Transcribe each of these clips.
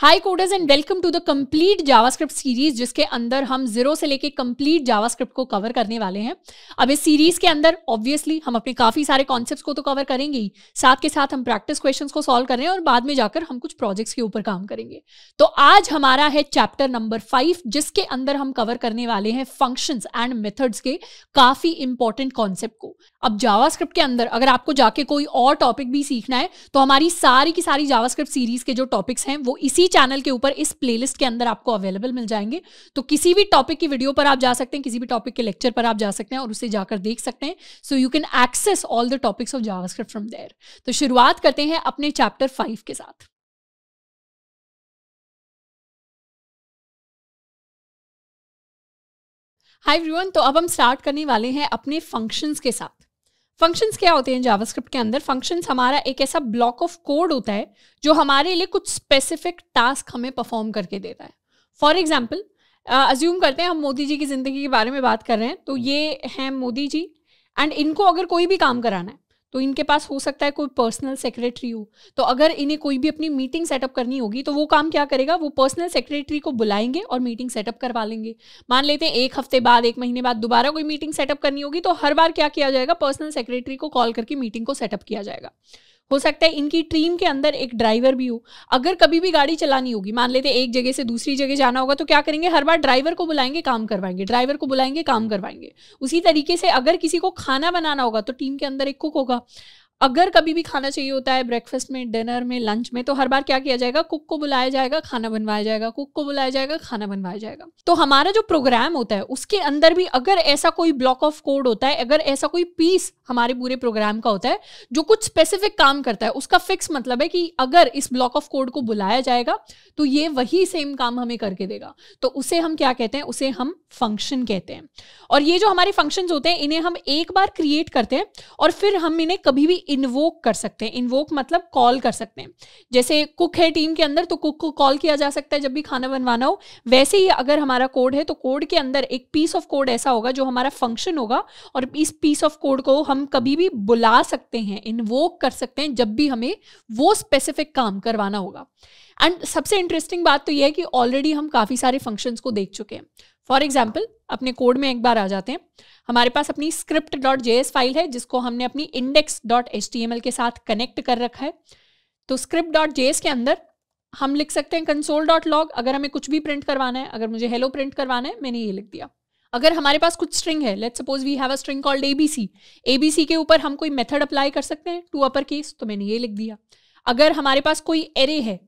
High coders and welcome to the complete JavaScript series जिसके अंदर हम जीरो से लेके कंप्लीट जावास्क्रिप्ट को कवर करने वाले हैं अब इस सीरीज के अंदर ऑब्वियसली हम अपने काफी सारे कॉन्सेप्ट को तो कवर करेंगे ही साथ के साथ हम प्रैक्टिस क्वेश्चन को सॉल्व कर रहे हैं और बाद में जाकर हम कुछ प्रोजेक्ट्स के ऊपर काम करेंगे तो आज हमारा है चैप्टर नंबर फाइव जिसके अंदर हम कवर करने वाले हैं फंक्शन एंड मेथड्स के काफी इंपॉर्टेंट कॉन्सेप्ट को अब जावास्क्रिप्ट के अंदर अगर आपको जाके कोई और टॉपिक भी सीखना है तो हमारी सारी की सारी जावास्क्रिप्ट सीरीज के जो टॉपिक्स हैं वो इसी इसी चैनल के ऊपर इस प्लेलिस्ट के अंदर आपको अवेलेबल मिल जाएंगे तो किसी भी टॉपिक की वीडियो पर आप जा सकते हैं किसी भी टॉपिक के लेक्चर पर आप जा सकते हैं और उसे जाकर देख सकते हैं so you can access all the topics of JavaScript from there तो शुरुआत करते हैं अपने चैप्टर फाइव के साथ हाय एवरीवन तो अब हम स्टार्ट करने वाले हैं अपने फंक्शंस के साथ फंक्शंस क्या होते हैं जावास्क्रिप्ट के अंदर फंक्शंस हमारा एक ऐसा ब्लॉक ऑफ कोड होता है जो हमारे लिए कुछ स्पेसिफिक टास्क हमें परफॉर्म करके देता है फॉर एग्जाम्पल अज्यूम करते हैं हम मोदी जी की ज़िंदगी के बारे में बात कर रहे हैं तो ये हैं मोदी जी एंड इनको अगर कोई भी काम कराना है तो इनके पास हो सकता है कोई पर्सनल सेक्रेटरी हो तो अगर इन्हें कोई भी अपनी मीटिंग सेटअप करनी होगी तो वो काम क्या करेगा वो पर्सनल सेक्रेटरी को बुलाएंगे और मीटिंग सेटअप करवा लेंगे मान लेते हैं एक हफ्ते बाद एक महीने बाद दोबारा कोई मीटिंग सेटअप करनी होगी तो हर बार क्या किया जाएगा पर्सनल सेक्रेटरी को कॉल करके मीटिंग को सेटअप किया जाएगा हो सकता है इनकी टीम के अंदर एक ड्राइवर भी हो अगर कभी भी गाड़ी चलानी होगी मान लेते एक जगह से दूसरी जगह जाना होगा तो क्या करेंगे हर बार ड्राइवर को बुलाएंगे काम करवाएंगे ड्राइवर को बुलाएंगे काम करवाएंगे उसी तरीके से अगर किसी को खाना बनाना होगा तो टीम के अंदर एक कुक होगा अगर कभी भी खाना चाहिए होता है ब्रेकफास्ट में डिनर में लंच में तो हर बार क्या किया जाएगा कुक को बुलाया जाएगा खाना बनवाया जाएगा कुक को बुलाया जाएगा खाना बनवाया जाएगा तो हमारा जो प्रोग्राम होता है उसके अंदर भी अगर ऐसा कोई ब्लॉक ऑफ कोड होता है अगर ऐसा कोई पीस हमारे पूरे प्रोग्राम का होता है जो कुछ स्पेसिफिक काम करता है उसका फिक्स मतलब है कि अगर इस ब्लॉक ऑफ कोड को बुलाया जाएगा तो ये वही सेम काम हमें करके देगा तो उसे हम क्या कहते हैं उसे हम फंक्शन कहते हैं और ये जो हमारे फंक्शन होते हैं इन्हें हम एक बार क्रिएट करते हैं और फिर हम इन्हें कभी भी इन्वोक कर सकते हैं इन्वोक मतलब कॉल कर सकते हैं जैसे कुक है टीम के अंदर तो कुक को कॉल किया जा सकता है जब भी खाना बनवाना हो वैसे ही अगर हमारा कोड है तो कोड के अंदर एक पीस ऑफ कोड ऐसा होगा जो हमारा फंक्शन होगा और इस पीस ऑफ कोड को हम कभी भी बुला सकते हैं इन्वोक कर सकते हैं जब भी हमें वो स्पेसिफिक काम करवाना होगा एंड सबसे इंटरेस्टिंग बात तो यह है कि ऑलरेडी हम काफ़ी सारे फंक्शंस को देख चुके हैं फॉर एग्जाम्पल अपने कोड में एक बार आ जाते हैं हमारे पास अपनी स्क्रिप्ट डॉट जे फाइल है जिसको हमने अपनी इंडेक्स डॉट एच के साथ कनेक्ट कर रखा है तो स्क्रिप्ट डॉट जे के अंदर हम लिख सकते हैं कंसोल डॉट लॉग अगर हमें कुछ भी प्रिंट करवाना है अगर मुझे हेलो प्रिंट करवाना है मैंने ये लिख दिया अगर हमारे पास कुछ स्ट्रिंग है let suppose we have a string called ABC ABC के ऊपर हम कोई मेथड अप्लाई कर सकते हैं टू अपर केस तो मैंने ये लिख दिया अगर हमारे पास कोई एरे है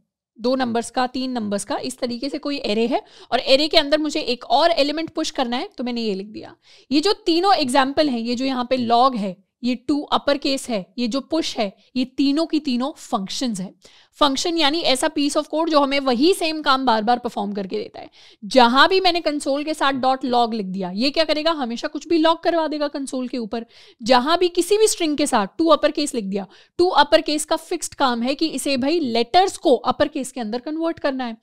दो नंबर्स हम्म। का तीन नंबर्स का इस तरीके से कोई एरे है और एरे के अंदर मुझे एक और एलिमेंट पुश करना है तो मैंने ये लिख दिया ये जो तीनों एग्जाम्पल हैं ये जो यहाँ पे लॉग है ये टू अपर केस है ये जो पुश है ये तीनों की तीनों फंक्शन है फंक्शन यानी ऐसा पीस ऑफ कोड जो हमें वही सेम काम बार बार परफॉर्म करके देता है जहां भी मैंने कंसोल के साथ डॉट लॉग लिख दिया ये क्या करेगा हमेशा कुछ भी लॉग करवा देगा कंसोल के ऊपर जहां भी किसी भी स्ट्रिंग के साथ टू अपर केस लिख दिया टू अपर केस का फिक्स्ड काम है कि इसे भाई लेटर्स को अपर केस के अंदर कन्वर्ट करना है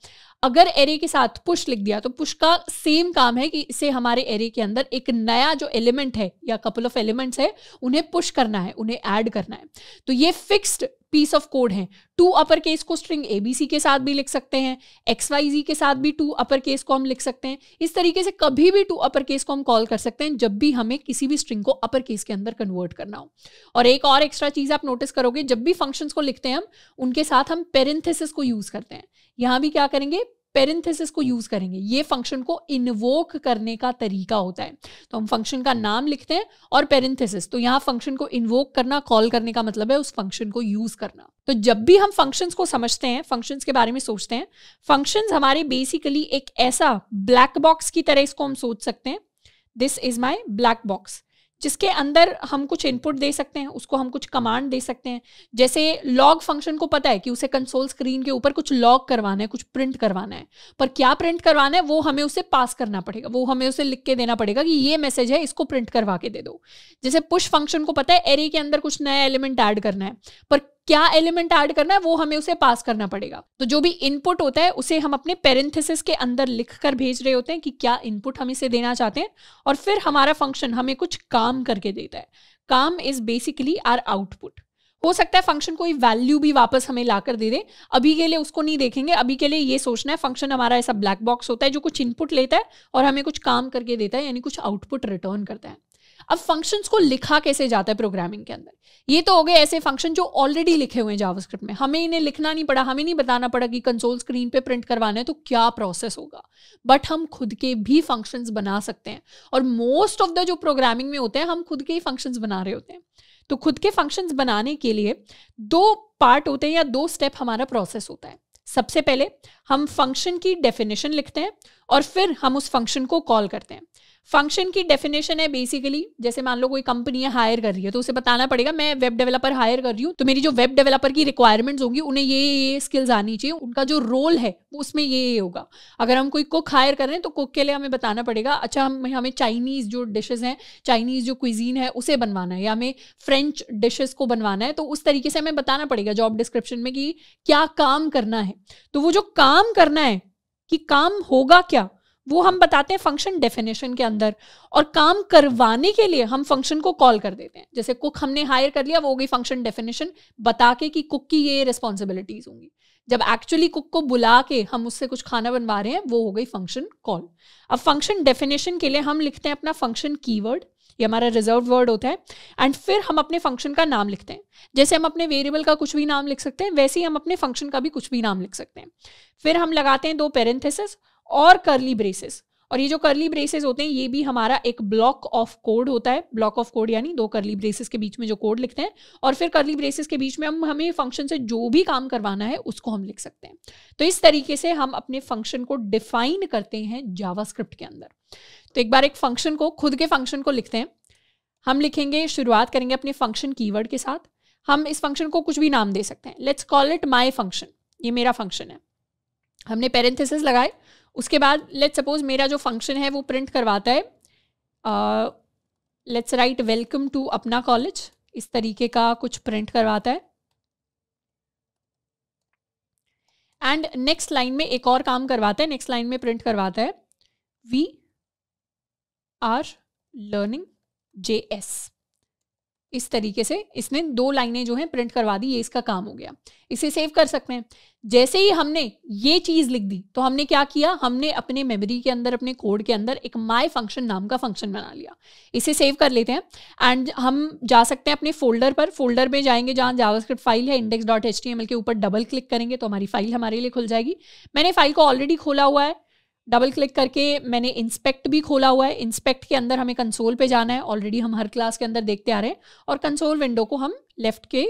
अगर एरे के साथ पुश लिख दिया तो पुश का सेम काम है कि इसे हमारे एरे के अंदर एक नया जो एलिमेंट है या कपल ऑफ एलिमेंट्स है उन्हें पुश करना है उन्हें ऐड करना है तो ये फिक्स्ड पीस ऑफ कोड है टू अपर केस को स्ट्रिंग एबीसी के साथ भी लिख सकते हैं एक्स वाई जी के साथ भी टू अपर केस को हम लिख सकते हैं इस तरीके से कभी भी टू अपर केस को हम कॉल कर सकते हैं जब भी हमें किसी भी स्ट्रिंग को अपर केस के अंदर कन्वर्ट करना हो और एक और एक्स्ट्रा चीज आप नोटिस करोगे जब भी फंक्शंस को लिखते हैं हम उनके साथ हम पेरेंथेसिस को यूज करते हैं यहां भी क्या करेंगे पेरेंथेसिस को यूज करेंगे ये फंक्शन को इनवोक करने का तरीका होता है तो हम फंक्शन का नाम लिखते हैं और पेरेंथेसिस तो यहां फंक्शन को इनवोक करना कॉल करने का मतलब है उस फंक्शन को यूज करना तो जब भी हम फंक्शंस को समझते हैं फंक्शंस के बारे में सोचते हैं फंक्शंस हमारे बेसिकली एक ऐसा ब्लैक बॉक्स की तरह इसको हम सोच सकते हैं this is my black box जिसके अंदर हम कुछ इनपुट दे सकते हैं उसको हम कुछ कमांड दे सकते हैं जैसे लॉग फंक्शन को पता है कि उसे कंसोल स्क्रीन के ऊपर कुछ लॉग करवाना है कुछ प्रिंट करवाना है पर क्या प्रिंट करवाना है वो हमें उसे पास करना पड़ेगा वो हमें उसे लिख के देना पड़ेगा कि ये मैसेज है इसको प्रिंट करवा के दे दो जैसे पुश फंक्शन को पता है एरे के अंदर कुछ नया एलिमेंट ऐड करना है पर क्या एलिमेंट ऐड करना है वो हमें उसे पास करना पड़ेगा तो जो भी इनपुट होता है उसे हम अपने पेरेंथिस के अंदर लिख कर भेज रहे होते हैं कि क्या इनपुट हम इसे देना चाहते हैं और फिर हमारा फंक्शन हमें कुछ काम करके देता है काम इज बेसिकली आर आउटपुट हो सकता है फंक्शन कोई वैल्यू भी वापस हमें ला कर दे दे अभी के लिए उसको नहीं देखेंगे अभी के लिए ये सोचना है फंक्शन हमारा ऐसा ब्लैक बॉक्स होता है जो कुछ इनपुट लेता है और हमें कुछ काम करके देता है यानी कुछ आउटपुट रिटर्न करता है अब फंक्शंस को लिखा कैसे जाता है प्रोग्रामिंग के अंदर ये तो हो गए ऐसे फंक्शन जो ऑलरेडी लिखे हुए हैं जावास्क्रिप्ट में हमें इन्हें लिखना नहीं पड़ा हमें नहीं बताना पड़ा कि कंसोल स्क्रीन पे प्रिंट करवाना है तो क्या प्रोसेस होगा बट हम खुद के भी फंक्शंस बना सकते हैं और मोस्ट ऑफ द जो प्रोग्रामिंग में होते हैं हम खुद के ही फंक्शंस बना रहे होते हैं तो खुद के फंक्शंस बनाने के लिए दो पार्ट होते हैं या दो स्टेप हमारा प्रोसेस होता है सबसे पहले हम फंक्शन की डेफिनेशन लिखते हैं और फिर हम उस फंक्शन को कॉल करते हैं फंक्शन की डेफिनेशन है बेसिकली जैसे मान लो कोई कंपनी है हायर कर रही है तो उसे बताना पड़ेगा मैं वेब डेवलपर हायर कर रही हूँ तो मेरी जो वेब डेवलपर की रिक्वायरमेंट्स होंगी उन्हें ये ये स्किल्स आनी चाहिए उनका जो रोल है वो उसमें ये ये होगा अगर हम कोई कुक हायर कर रहे हैं तो कुक के लिए हमें बताना पड़ेगा अच्छा हम हमें चाइनीज़ जो डिशेज हैं चाइनीज़ जो क्विजीन है उसे बनवाना है या हमें फ्रेंच डिशेज को बनवाना है तो उस तरीके से हमें बताना पड़ेगा जॉब डिस्क्रिप्शन में कि क्या काम करना है तो वो जो काम करना है कि काम होगा क्या वो हम बताते हैं फंक्शन डेफिनेशन के अंदर और काम करवाने के लिए हम फंक्शन को कॉल कर देते हैं जैसे कुक हमने हायर कर लिया वो होगी फंक्शन डेफिनेशन बता के कि कुक की ये रिस्पॉन्सिबिलिटीज होंगी जब एक्चुअली कुक को बुला के हम उससे कुछ खाना बनवा रहे हैं वो हो गई फंक्शन कॉल अब फंक्शन डेफिनेशन के लिए हम लिखते हैं अपना फंक्शन कीवर्ड ये हमारा रिजर्व वर्ड होता है एंड फिर हम अपने फंक्शन का नाम लिखते हैं जैसे हम अपने वेरिएबल का कुछ भी नाम लिख सकते हैं वैसे ही हम अपने फंक्शन का भी कुछ भी नाम लिख सकते हैं फिर हम लगाते हैं दो पेरेंथेसिस और करली ब्रेसेस और ये जो करली ब्रेसेस होते हैं ये भी हमारा एक ब्लॉक ऑफ कोड होता है ब्लॉक ऑफ कोड यानी दो करली ब्रेसेस के बीच में जो कोड लिखते हैं और फिर करली ब्रेसेस के बीच में हम हमें फंक्शन से जो भी काम करवाना है उसको हम लिख सकते हैं तो इस तरीके से हम अपने फंक्शन को डिफाइन करते हैं जावास्क्रिप्ट के अंदर तो एक बार एक फंक्शन को खुद के फंक्शन को लिखते हैं हम लिखेंगे शुरुआत करेंगे अपने फंक्शन कीवर्ड के साथ हम इस फंक्शन को कुछ भी नाम दे सकते हैं let's call it my function ये मेरा फंक्शन है हमने पेरेंथेसिस लगाए उसके बाद लेट सपोज मेरा जो फंक्शन है वो प्रिंट करवाता है लेट्स राइट वेलकम टू अपना कॉलेज इस तरीके का कुछ प्रिंट करवाता है एंड नेक्स्ट लाइन में एक और काम करवाता है नेक्स्ट लाइन में प्रिंट करवाता है we are learning J S इस तरीके से इसने दो लाइनें जो हैं प्रिंट करवा दी ये इसका काम हो गया इसे सेव कर सकते हैं जैसे ही हमने ये चीज़ लिख दी तो हमने क्या किया हमने अपने मेमोरी के अंदर अपने कोड के अंदर एक माई फंक्शन नाम का फंक्शन बना लिया इसे सेव कर लेते हैं एंड हम जा सकते हैं अपने फोल्डर पर फोल्डर में जाएंगे जहां जावास्क्रिप्ट फाइल है इंडेक्स डॉट एच टी के ऊपर डबल क्लिक करेंगे तो हमारी फाइल हमारे लिए खुल जाएगी मैंने फाइल को ऑलरेडी खोला हुआ है डबल क्लिक करके मैंने इंस्पेक्ट भी खोला हुआ है इंस्पेक्ट के अंदर हमें कंसोल पे जाना है ऑलरेडी हम हर क्लास के अंदर देखते आ रहे हैं और कंसोल विंडो को हम लेफ्ट के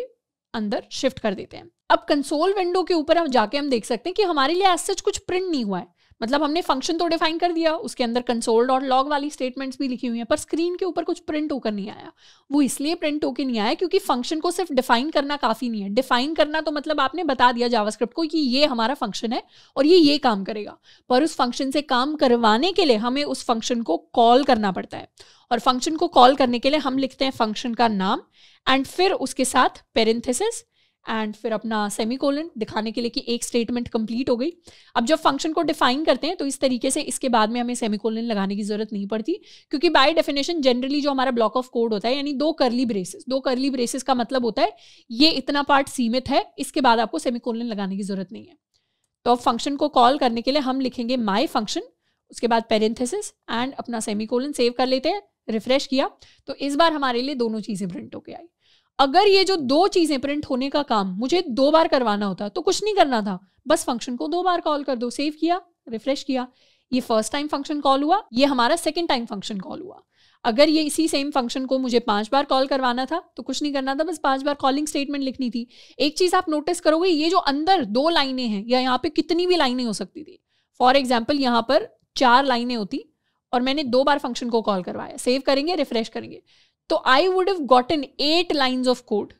अंदर शिफ्ट कर देते हैं अब कंसोल विंडो के ऊपर हम जाके हम देख सकते हैं कि हमारे लिए आज सच कुछ प्रिंट नहीं हुआ है मतलब हमने फंक्शन तो डिफाइन कर दिया उसके अंदर कंसोल और लॉग वाली स्टेटमेंट्स भी लिखी हुई हैं पर स्क्रीन के ऊपर कुछ प्रिंट होकर नहीं आया वो इसलिए प्रिंट होकर नहीं आया क्योंकि फंक्शन को सिर्फ डिफाइन करना काफ़ी नहीं है डिफाइन करना तो मतलब आपने बता दिया जावास्क्रिप्ट को कि ये हमारा फंक्शन है और ये ये काम करेगा पर उस फंक्शन से काम करवाने के लिए हमें उस फंक्शन को कॉल करना पड़ता है और फंक्शन को कॉल करने के लिए हम लिखते हैं फंक्शन का नाम एंड फिर उसके साथ पेरेंथेसिस एंड फिर अपना सेमी कोलन दिखाने के लिए कि एक स्टेटमेंट कंप्लीट हो गई अब जब फंक्शन को डिफाइन करते हैं तो इस तरीके से इसके बाद में हमें सेमी कोलन लगाने की जरूरत नहीं पड़ती क्योंकि बाय डेफिनेशन जनरली जो हमारा ब्लॉक ऑफ कोड होता है यानी दो करली ब्रेसेस दो करली ब्रेसेस का मतलब होता है ये इतना पार्ट सीमित है इसके बाद आपको सेमी कोलन लगाने की जरूरत नहीं है तो अब फंक्शन को कॉल करने के लिए हम लिखेंगे माई फंक्शन उसके बाद पेरेंथेसिस एंड अपना सेमी कोलन सेव कर लेते हैं रिफ्रेश किया तो इस बार हमारे लिए दोनों चीज़ें प्रिंट होके आई अगर ये जो दो चीजें प्रिंट होने का काम मुझे दो बार करवाना होता तो कुछ नहीं करना था बस फंक्शन को दो बार कॉल कर दो सेव किया रिफ्रेश किया ये फर्स्ट टाइम फंक्शन कॉल हुआ ये हमारा सेकेंड टाइम फंक्शन कॉल हुआ अगर ये इसी सेम फंक्शन को मुझे पांच बार कॉल करवाना था तो कुछ नहीं करना था बस पांच बार कॉलिंग स्टेटमेंट लिखनी थी एक चीज आप नोटिस करोगे ये जो अंदर दो लाइनें हैं या यहाँ पे कितनी भी लाइनें हो सकती थी फॉर एग्जाम्पल यहाँ पर चार लाइनें होती और मैंने दो बार फंक्शन को कॉल करवाया सेव करेंगे रिफ्रेश करेंगे तो I would have gotten eight lines of code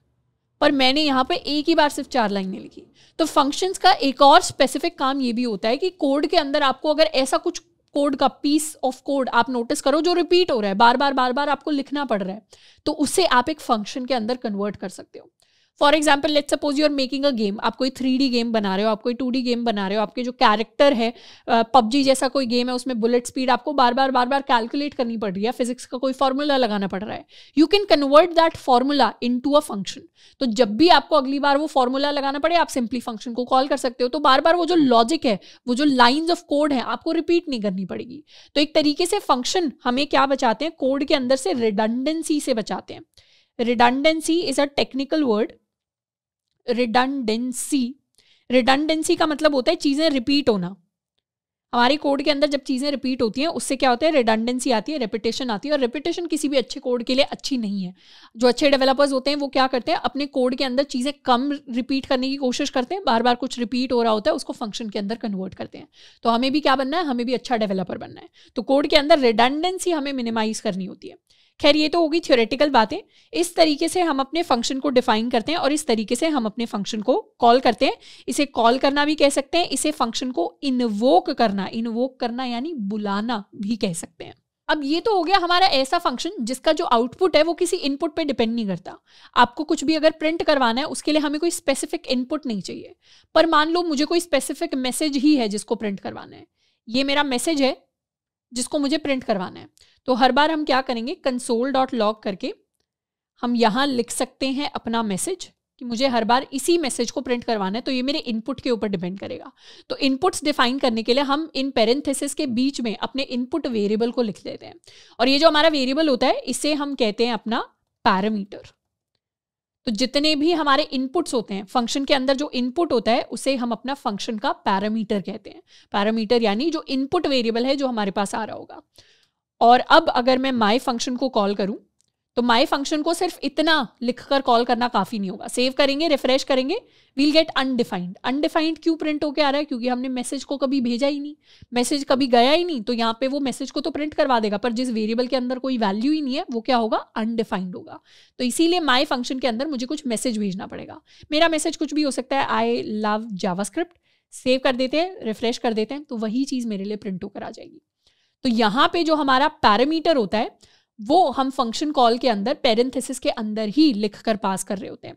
पर मैंने यहाँ पे एक ही बार सिर्फ चार लाइनें लिखी तो फंक्शंस का एक और स्पेसिफिक काम ये भी होता है कि कोड के अंदर आपको अगर ऐसा कुछ कोड का पीस ऑफ कोड आप नोटिस करो जो रिपीट हो रहा है बार बार बार बार आपको लिखना पड़ रहा है तो उसे आप एक फंक्शन के अंदर कन्वर्ट कर सकते हो for example let suppose you are making a game आप कोई थ्री डी गेम बना रहे हो आप कोई टू डी गेम बना रहे हो आपके जो कैरेक्टर है पबजी जैसा कोई गेम है उसमें बुलेट स्पीड आपको बार बार बार बार कैलकुलेट करनी पड़ रही है फिजिक्स का कोई फॉर्मूला लगाना पड़ रहा है you can convert that formula into a function तो जब भी आपको अगली बार वो फॉर्मूला लगाना पड़े आप सिंपली फंक्शन को कॉल कर सकते हो तो बार बार वो जो लॉजिक है वो जो लाइन्स ऑफ कोड है आपको रिपीट नहीं करनी पड़ेगी तो एक तरीके से फंक्शन हमें क्या बचाते हैं कोड के अंदर से रिडंडेंसी से बचाते हैं redundancy is a technical word redundancy redundancy का मतलब होता है चीज़ें रिपीट होना हमारे कोड के अंदर जब चीज़ें रिपीट होती हैं उससे क्या होता है रिडंडेंसी आती है रिपीटेशन आती है और रिपीटेशन किसी भी अच्छे कोड के लिए अच्छी नहीं है जो अच्छे डेवलपर्स होते हैं वो क्या करते हैं अपने कोड के अंदर चीज़ें कम रिपीट करने की कोशिश करते हैं बार बार कुछ रिपीट हो रहा होता है उसको फंक्शन के अंदर कन्वर्ट करते हैं तो हमें भी क्या बनना है हमें भी अच्छा डेवलपर बनना है तो कोड के अंदर रिडंडेंसी हमें मिनिमाइज करनी होती है खैर ये तो होगी थियोरेटिकल बातें इस तरीके से हम अपने फंक्शन को डिफाइन करते हैं और इस तरीके से हम अपने फंक्शन को कॉल करते हैं इसे कॉल करना भी कह सकते हैं इसे फंक्शन को इनवोक करना इनवोक करना यानी बुलाना भी कह सकते हैं अब ये तो हो गया हमारा ऐसा फंक्शन जिसका जो आउटपुट है वो किसी इनपुट पे डिपेंड नहीं करता आपको कुछ भी अगर प्रिंट करवाना है उसके लिए हमें कोई स्पेसिफिक इनपुट नहीं चाहिए पर मान लो मुझे कोई स्पेसिफिक मैसेज ही है जिसको प्रिंट करवाना है ये मेरा मैसेज है जिसको मुझे प्रिंट करवाना है तो हर बार हम क्या करेंगे कंसोल डॉट लॉग करके हम यहाँ लिख सकते हैं अपना मैसेज कि मुझे हर बार इसी मैसेज को प्रिंट करवाना है तो ये मेरे इनपुट के ऊपर डिपेंड करेगा तो इनपुट्स डिफाइन करने के लिए हम इन पेरेंथेसिस के बीच में अपने इनपुट वेरिएबल को लिख लेते हैं और ये जो हमारा वेरिएबल होता है इसे हम कहते हैं अपना पैरामीटर तो जितने भी हमारे इनपुट्स होते हैं फंक्शन के अंदर जो इनपुट होता है उसे हम अपना फंक्शन का पैरामीटर कहते हैं पैरामीटर यानी जो इनपुट वेरिएबल है जो हमारे पास आ रहा होगा और अब अगर मैं माई फंक्शन को कॉल करूं तो माई फंक्शन को सिर्फ इतना लिखकर कॉल करना काफ़ी नहीं होगा सेव करेंगे रिफ्रेश करेंगे वील गेट अनडिफाइंड अनडिफाइंड क्यों प्रिंट होके आ रहा है क्योंकि हमने मैसेज को कभी भेजा ही नहीं मैसेज कभी गया ही नहीं तो यहाँ पे वो मैसेज को तो प्रिंट करवा देगा पर जिस वेरिएबल के अंदर कोई वैल्यू ही नहीं है वो क्या होगा अनडिफाइंड होगा तो इसीलिए माई फंक्शन के अंदर मुझे कुछ मैसेज भेजना पड़ेगा मेरा मैसेज कुछ भी हो सकता है आई लव जावा सेव कर देते हैं रिफ्रेश कर देते हैं तो वही चीज़ मेरे लिए प्रिंट होकर आ जाएगी तो यहाँ पे जो हमारा पैरामीटर होता है वो हम फंक्शन कॉल के अंदर पेरेंथेसिस के अंदर ही लिख कर पास कर रहे होते हैं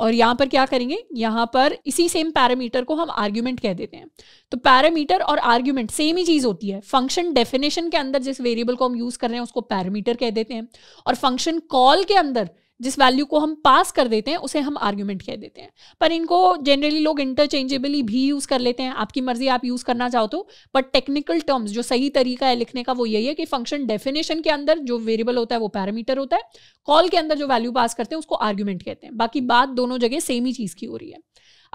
और यहाँ पर क्या करेंगे यहाँ पर इसी सेम पैरामीटर को हम आर्ग्यूमेंट कह देते हैं तो पैरामीटर और आर्ग्यूमेंट सेम ही चीज़ होती है फंक्शन डेफिनेशन के अंदर जिस वेरिएबल को हम यूज़ कर रहे हैं उसको पैरामीटर कह देते हैं और फंक्शन कॉल के अंदर जिस वैल्यू को हम पास कर देते हैं उसे हम आर्ग्यूमेंट कह देते हैं पर इनको जनरली लोग इंटरचेंजेबली भी यूज़ कर लेते हैं आपकी मर्जी आप यूज़ करना चाहो तो बट टेक्निकल टर्म्स जो सही तरीका है लिखने का वो यही है कि फंक्शन डेफिनेशन के अंदर जो वेरिएबल होता है वो पैरामीटर होता है कॉल के अंदर जो वैल्यू पास करते हैं उसको आर्ग्यूमेंट कहते हैं बाकी बात दोनों जगह सेम ही चीज़ की हो रही है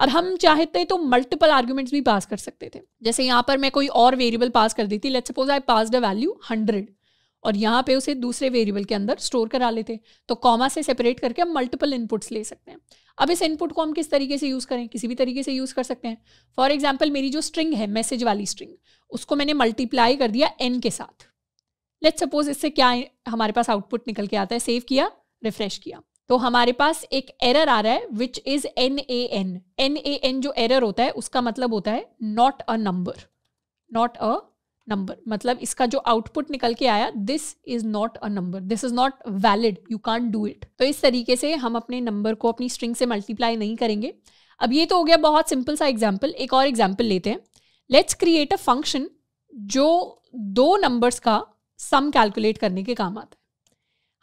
और हम चाहते तो मल्टीपल आर्ग्यूमेंट्स भी पास कर सकते थे जैसे यहाँ पर मैं कोई और वेरिएबल पास कर दी थी let's suppose I pass the value hundred और यहाँ पे उसे दूसरे वेरिएबल के अंदर स्टोर करा लेते तो कॉमा से सेपरेट करके हम मल्टीपल इनपुट्स ले सकते हैं अब इस इनपुट को हम किस तरीके से यूज़ करें किसी भी तरीके से यूज़ कर सकते हैं फॉर एग्जाम्पल मेरी जो स्ट्रिंग है मैसेज वाली स्ट्रिंग उसको मैंने मल्टीप्लाई कर दिया एन के साथ लेट सपोज इससे क्या हमारे पास आउटपुट निकल के आता है सेव किया रिफ्रेश किया तो हमारे पास एक एरर आ रहा है which is N A N N A N जो एरर होता है उसका मतलब होता है not a number not a number मतलब इसका जो आउटपुट निकल के आया this is not a number this is not valid you can do it तो इस तरीके से हम अपने नंबर को अपनी स्ट्रिंग से मल्टीप्लाई नहीं करेंगे अब ये तो हो गया बहुत सिंपल सा एग्जाम्पल एक और एग्जाम्पल लेते हैं लेट्स क्रिएट अ फंक्शन जो दो नंबर्स का सम कैलकुलेट करने के काम आता है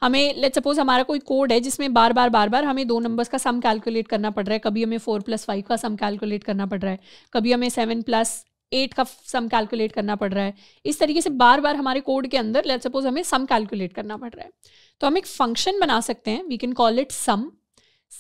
हमें लेट सपोज हमारा कोई कोड है जिसमें बार बार बार बार हमें दो नंबर्स का सम कैलकुलेट करना पड़ रहा है कभी हमें फोर प्लस फाइव का सम कैलकुलेट करना पड़ रहा है कभी हमें सेवन प्लस एट का सम कैलकुलेट करना पड़ रहा है इस तरीके से बार बार हमारे कोड के अंदर लेट सपोज हमें सम कैलकुलेट करना पड़ रहा है तो हम एक फंक्शन बना सकते हैं we can call it sum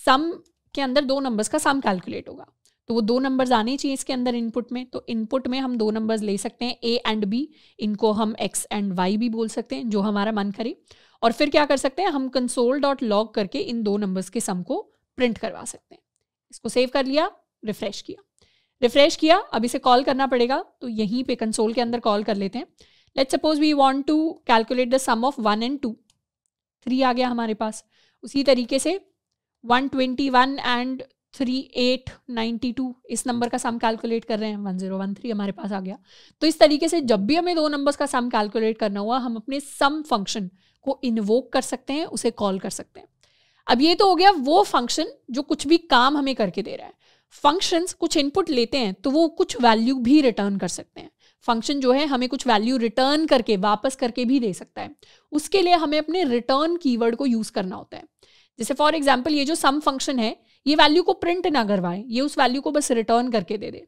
sum के अंदर दो नंबर्स का सम कैलकुलेट होगा तो वो दो नंबर्स आने चाहिए इसके अंदर इनपुट में तो इनपुट में हम दो नंबर्स ले सकते हैं ए एंड बी इनको हम एक्स एंड वाई भी बोल सकते हैं जो हमारा मन करे और फिर क्या कर सकते हैं हम कंसोल डॉट लॉग करके इन दो नंबर्स के सम को प्रिंट करवा सकते हैं इसको सेव कर लिया रिफ्रेश किया रिफ्रेश किया अब इसे कॉल करना पड़ेगा तो यहीं पे कंसोल के अंदर कॉल कर लेते हैं let suppose we want to calculate the sum of one and two three आ गया हमारे पास उसी तरीके से one twenty one and three eight ninety two इस नंबर का सम कैलकुलेट कर रहे हैं वन जीरो वन थ्री हमारे पास आ गया तो इस तरीके से जब भी हमें दो नंबर्स का सम कैलकुलेट करना हुआ हम अपने सम फंक्शन को इन्वोक कर सकते हैं उसे कॉल कर सकते हैं अब ये तो हो गया वो फंक्शन जो कुछ भी काम हमें करके दे रहा है फंक्शंस कुछ इनपुट लेते हैं तो वो कुछ वैल्यू भी रिटर्न कर सकते हैं फंक्शन जो है हमें कुछ वैल्यू रिटर्न करके वापस करके भी दे सकता है उसके लिए हमें अपने रिटर्न कीवर्ड को यूज़ करना होता है जैसे फॉर एग्जाम्पल ये जो सम फंक्शन है ये वैल्यू को प्रिंट ना करवाए ये उस वैल्यू को बस रिटर्न करके दे दे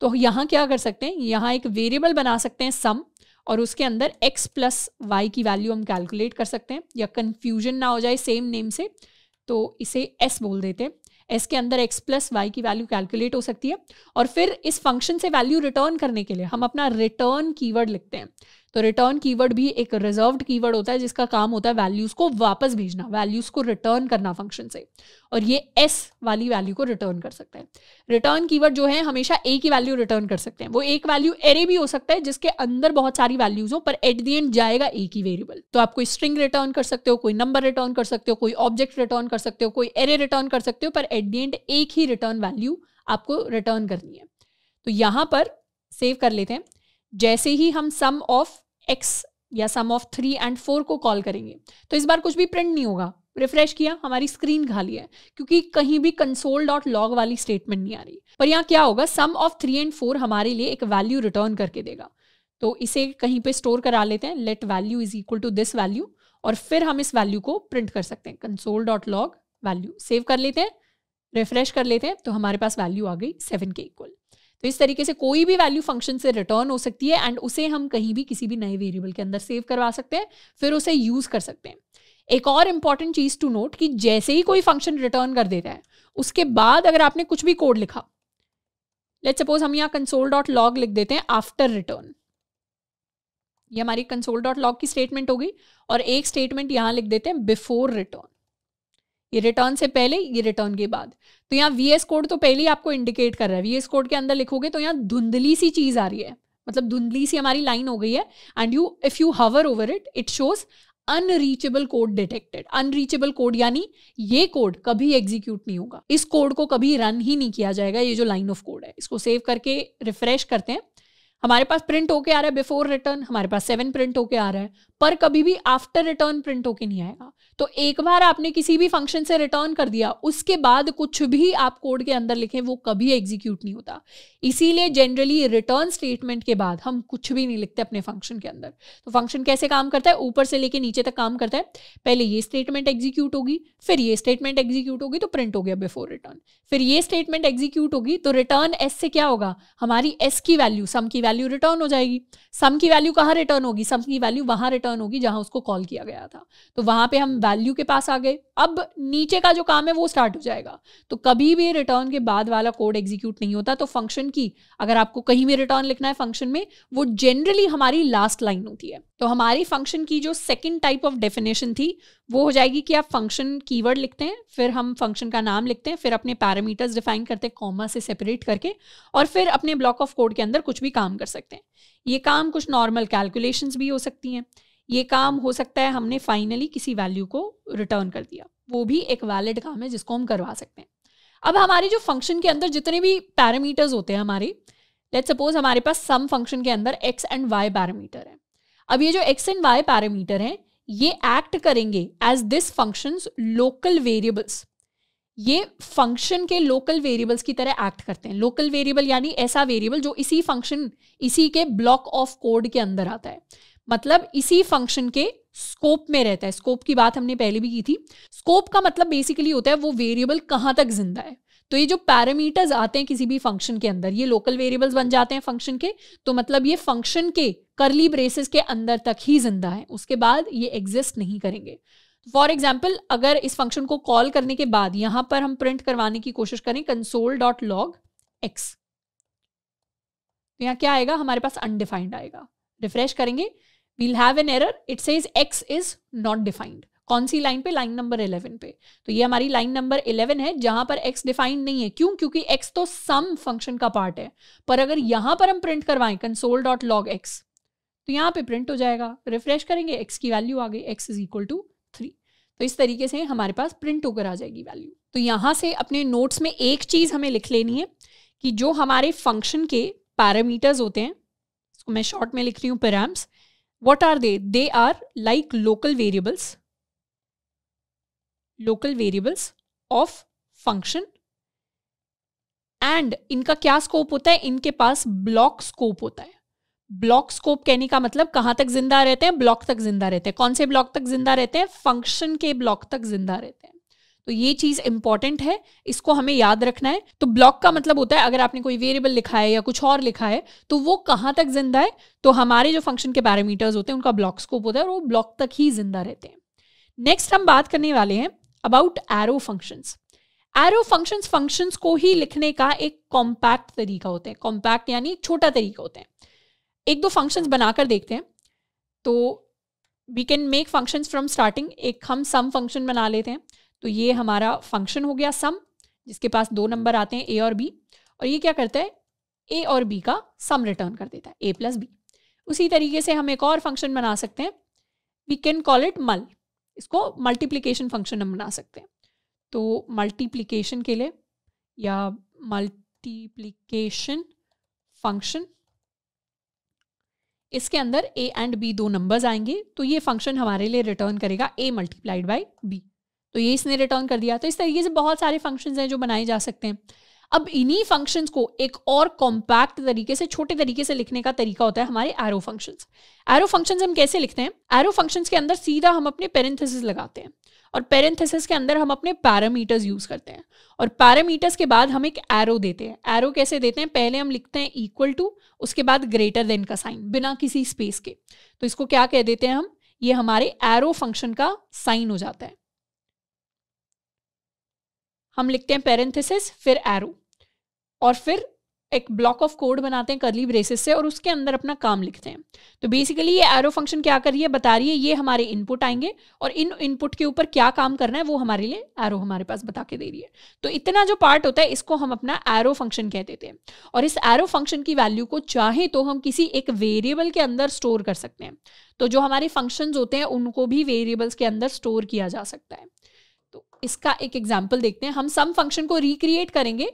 तो यहाँ क्या कर सकते हैं यहाँ एक वेरिएबल बना सकते हैं सम और उसके अंदर x प्लस वाई की वैल्यू हम कैलकुलेट कर सकते हैं या कन्फ्यूजन ना हो जाए सेम नेम से तो इसे s बोल देते हैं एस के अंदर एक्स प्लस वाई की वैल्यू कैलकुलेट हो सकती है और फिर इस फंक्शन से वैल्यू रिटर्न करने के लिए हम अपना रिटर्न कीवर्ड लिखते हैं तो रिटर्न कीवर्ड भी एक रिजर्व कीवर्ड होता है जिसका काम होता है वैल्यूज को वापस भेजना वैल्यूज को रिटर्न करना फंक्शन से और ये एस वाली वैल्यू को रिटर्न कर सकता है रिटर्न कीवर्ड जो है हमेशा ए की वैल्यू रिटर्न कर सकते हैं वो एक वैल्यू एरे भी हो सकता है जिसके अंदर बहुत सारी वैल्यूज हो पर एट दी एंड जाएगा ए की वेरिएबल तो आप कोई स्ट्रिंग रिटर्न कर सकते हो कोई नंबर रिटर्न कर सकते हो कोई ऑब्जेक्ट रिटर्न कर सकते हो कोई एरे रिटर्न कर सकते हो पर एट दी एंड एक ही रिटर्न वैल्यू आपको रिटर्न करनी है तो यहां पर सेव कर लेते हैं जैसे ही हम सम ऑफ एक्स या sum of three and four को कॉल करेंगे तो इस बार कुछ भी प्रिंट नहीं होगा रिफ्रेश किया हमारी स्क्रीन खाली है क्योंकि कहीं भी कंसोल डॉट लॉग वाली स्टेटमेंट नहीं आ रही पर यहाँ क्या होगा sum of three and four हमारे लिए एक वैल्यू रिटर्न करके देगा तो इसे कहीं पे स्टोर करा लेते हैं let value is equal to this value और फिर हम इस वैल्यू को प्रिंट कर सकते हैं console dot log value save कर लेते हैं रिफ्रेश कर लेते हैं तो हमारे पास वैल्यू आ गई सेवन के इक्वल तो इस तरीके से कोई भी वैल्यू फंक्शन से रिटर्न हो सकती है एंड उसे हम कहीं भी किसी भी नए वेरिएबल के अंदर सेव करवा सकते हैं फिर उसे यूज कर सकते हैं एक और इंपॉर्टेंट चीज टू नोट कि जैसे ही कोई फंक्शन रिटर्न कर देता है उसके बाद अगर आपने कुछ भी कोड लिखा लेट सपोज हम यहाँ कंसोल डॉट लॉग लिख देते हैं आफ्टर रिटर्न ये हमारी कंसोल डॉट लॉग की स्टेटमेंट होगी और एक स्टेटमेंट यहां लिख देते हैं बिफोर रिटर्न ये रिटर्न से पहले ये रिटर्न के बाद तो यहाँ वी एस कोड तो पहले ही आपको इंडिकेट कर रहा है वी एस कोड के अंदर लिखोगे तो यहाँ धुंधली सी चीज़ आ रही है मतलब धुंधली सी हमारी लाइन हो गई है and you if you hover over it it shows unreachable code detected unreachable code यानी ये कोड कभी एग्जीक्यूट नहीं होगा इस कोड को कभी रन ही नहीं किया जाएगा ये जो लाइन ऑफ कोड है इसको सेव करके रिफ्रेश करते हैं हमारे पास प्रिंट होके आ रहा है बिफोर रिटर्न हमारे पास सेवन प्रिंट होके आ रहा है पर कभी भी आफ्टर रिटर्न प्रिंट होके नहीं आएगा तो एक बार आपने किसी भी फंक्शन से रिटर्न कर दिया उसके बाद कुछ भी आप कोड के अंदर लिखें वो कभी एग्जीक्यूट नहीं होता इसीलिए जनरली रिटर्न स्टेटमेंट के बाद हम कुछ भी नहीं लिखते अपने फंक्शन के अंदर तो फंक्शन कैसे काम करता है ऊपर से लेके नीचे तक काम करता है पहले ये स्टेटमेंट एग्जीक्यूट होगी फिर ये स्टेटमेंट एग्जीक्यूट होगी तो प्रिंट हो गया बिफोर रिटर्न फिर ये स्टेटमेंट एग्जीक्यूट होगी तो रिटर्न एस से क्या होगा हमारी एस की वैल्यू सम की वैल्यू रिटर्न हो जाएगी सम की वैल्यू कहाँ रिटर्न होगी सम की वैल्यू वहां रिटर्न होगी जहां उसको कॉल किया गया था तो वहां पर हम वैल्यू के पास आ गए अब नीचे का जो काम है वो स्टार्ट हो जाएगा तो कभी भी रिटर्न के बाद वाला कोड एग्जीक्यूट नहीं होता तो फंक्शन की अगर आपको कहीं भी रिटर्न लिखना है फंक्शन में वो जनरली हमारी लास्ट लाइन होती है तो हमारी फंक्शन की जो सेकेंड टाइप ऑफ डेफिनेशन थी वो हो जाएगी कि आप फंक्शन कीवर्ड लिखते हैं फिर हम फंक्शन का नाम लिखते हैं फिर अपने पैरामीटर्स डिफाइन करते हैं कॉमा से सेपरेट करके और फिर अपने ब्लॉक ऑफ कोड के अंदर कुछ भी काम कर सकते हैं ये काम कुछ नॉर्मल कैलकुलेशंस भी हो सकती हैं ये काम हो सकता है हमने फाइनली किसी वैल्यू को रिटर्न कर दिया वो भी एक वैलिड काम है जिसको हम करवा सकते हैं अब हमारे जो फंक्शन के अंदर जितने भी पैरामीटर्स होते हैं हमारे लेट सपोज हमारे पास सम फंक्शन के अंदर एक्स एंड वाई पैरामीटर है अब ये जो एक्स एंड वाई पैरामीटर हैं ये एक्ट करेंगे as this function local variables ये फंक्शन के लोकल वेरिएबल्स की तरह एक्ट करते हैं लोकल वेरिएबल यानी ऐसा वेरिएबल जो इसी फंक्शन इसी के ब्लॉक ऑफ कोड के अंदर आता है मतलब इसी फंक्शन के स्कोप में रहता है स्कोप की बात हमने पहले भी की थी स्कोप का मतलब बेसिकली होता है वो वेरिएबल कहाँ तक जिंदा है तो ये जो पैरामीटर्स आते हैं किसी भी फंक्शन के अंदर ये लोकल वेरिएबल्स बन जाते हैं फंक्शन के तो मतलब ये फंक्शन के करली ब्रेसेस के अंदर तक ही जिंदा है उसके बाद ये एग्जिस्ट नहीं करेंगे फॉर एग्जाम्पल अगर इस फंक्शन को कॉल करने के बाद यहां पर हम प्रिंट करवाने की कोशिश करें कंसोल डॉट लॉग एक्स यहाँ क्या आएगा हमारे पास अनडिफाइंड आएगा रिफ्रेश करेंगे we'll have an error. It says X is not defined कौन सी लाइन पे लाइन नंबर 11 पे तो ये हमारी लाइन नंबर 11 है जहां पर x डिफाइंड नहीं है क्यों क्योंकि x तो सम फंक्शन का पार्ट है पर अगर यहां पर हम प्रिंट करवाएं कंसोल डॉट लॉग एक्स तो यहाँ पे प्रिंट हो जाएगा रिफ्रेश करेंगे एक्स की वैल्यू आ गई X is equal to three तो इस तरीके से हमारे पास प्रिंट होकर आ जाएगी वैल्यू तो यहाँ से अपने नोट्स में एक चीज़ हमें लिख लेनी है कि जो हमारे फंक्शन के पैरामीटर्स होते हैं इसको मैं शॉर्ट में लिख रही हूँ params what are they they are like local variables local variables of function and इनका क्या स्कोप होता है इनके पास ब्लॉक स्कोप होता है ब्लॉक स्कोप कहने का मतलब कहां तक जिंदा रहते हैं ब्लॉक तक जिंदा रहते हैं कौन से ब्लॉक तक जिंदा रहते हैं फंक्शन के ब्लॉक तक जिंदा रहते हैं तो ये चीज इंपॉर्टेंट है इसको हमें याद रखना है तो ब्लॉक का मतलब होता है अगर आपने कोई वेरिएबल लिखा है या कुछ और लिखा है तो वो कहां तक जिंदा है तो हमारे जो फंक्शन के पैरामीटर्स होते हैं उनका ब्लॉक स्कोप होता है और वो ब्लॉक तक ही जिंदा रहते हैं नेक्स्ट हम बात करने वाले हैं about arrow functions arrow functions functions को ही लिखने का एक कॉम्पैक्ट तरीका होता है कॉम्पैक्ट यानी छोटा तरीका होता है एक दो फंक्शंस बनाकर देखते हैं तो we can make functions from starting एक हम सम फंक्शन बना लेते हैं तो ये हमारा फंक्शन हो गया सम जिसके पास दो नंबर आते हैं ए और बी और ये क्या करता है ए और बी का सम रिटर्न कर देता है ए प्लस बी उसी तरीके से हम एक और फंक्शन बना सकते हैं वी कैन कॉल इट मल इसको मल्टीप्लीकेशन फंक्शन हम बना सकते हैं तो मल्टीप्लीकेशन के लिए या मल्टीप्लीकेशन फंक्शन इसके अंदर ए एंड बी दो नंबर्स आएंगे तो ये फंक्शन हमारे लिए रिटर्न करेगा ए मल्टीप्लाइड बाई बी तो ये इसने रिटर्न कर दिया तो इस तरीके से बहुत सारे फंक्शन हैं जो बनाए जा सकते हैं अब इन्हीं फंक्शन को एक और कॉम्पैक्ट तरीके से छोटे तरीके से लिखने का तरीका होता है हमारे एरो फंक्शन एरो फंक्शन हम कैसे लिखते हैं एरो फंक्शन के अंदर सीधा हम अपने पेरेंथेसिस लगाते हैं और पेरेंथेसिस के अंदर हम अपने पैरामीटर्स यूज करते हैं और पैरामीटर्स के बाद हम एक एरो देते हैं एरो कैसे देते हैं पहले हम लिखते हैं इक्वल टू उसके बाद ग्रेटर देन का साइन बिना किसी स्पेस के तो इसको क्या कह देते हैं हम ये हमारे एरो फंक्शन का साइन हो जाता है हम लिखते हैं पेरेंथेसिस फिर एरो और फिर एक ब्लॉक ऑफ कोड बनाते हैं करली ब्रेसेस से और उसके अंदर अपना काम लिखते हैं तो बेसिकली ये एरो फंक्शन क्या कर रही है बता रही है ये हमारे इनपुट आएंगे और इन इनपुट के ऊपर क्या काम करना है वो हमारे लिए एरो हमारे पास बता के दे रही है तो इतना जो पार्ट होता है इसको हम अपना एरो फंक्शन कह देते हैं और इस एरो फंक्शन की वैल्यू को चाहे तो हम किसी एक वेरिएबल के अंदर स्टोर कर सकते हैं तो जो हमारे फंक्शन होते हैं उनको भी वेरिएबल्स के अंदर स्टोर किया जा सकता है इसका एक एग्जाम्पल देखते हैं हम सम फंक्शन को रिक्रिएट करेंगे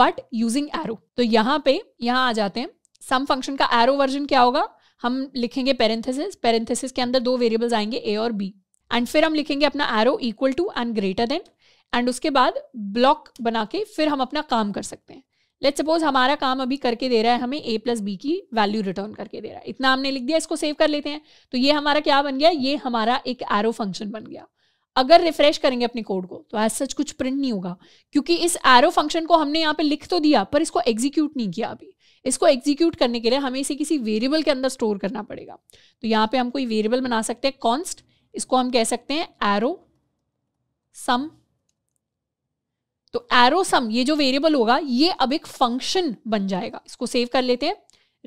बट यूजिंग एरो तो यहाँ पे यहाँ आ जाते हैं सम फंक्शन का एरो वर्जन क्या होगा हम लिखेंगे पेरेंथेसिस पेरेंथेसिस के अंदर दो वेरिएबल्स आएंगे ए और बी एंड फिर हम लिखेंगे अपना arrow equal to and greater than and उसके बाद ब्लॉक बना के फिर हम अपना काम कर सकते हैं लेट सपोज हमारा काम अभी करके दे रहा है हमें ए प्लस बी की वैल्यू रिटर्न करके दे रहा है इतना हमने लिख दिया इसको सेव कर लेते हैं तो ये हमारा क्या बन गया ये हमारा एक एरो फंक्शन बन गया अगर रिफ्रेश करेंगे अपने कोड को तो एज सच कुछ प्रिंट नहीं होगा क्योंकि इस एरो फंक्शन को हमने यहाँ पे लिख तो दिया पर इसको एग्जीक्यूट नहीं किया अभी इसको एग्जीक्यूट करने के लिए हमें इसे किसी वेरिएबल के अंदर स्टोर करना पड़ेगा तो यहाँ पे हम कोई वेरिएबल बना सकते हैं कॉन्स्ट इसको हम कह सकते हैं एरो सम तो एरो सम ये जो वेरिएबल होगा ये अब एक फंक्शन बन जाएगा इसको सेव कर लेते हैं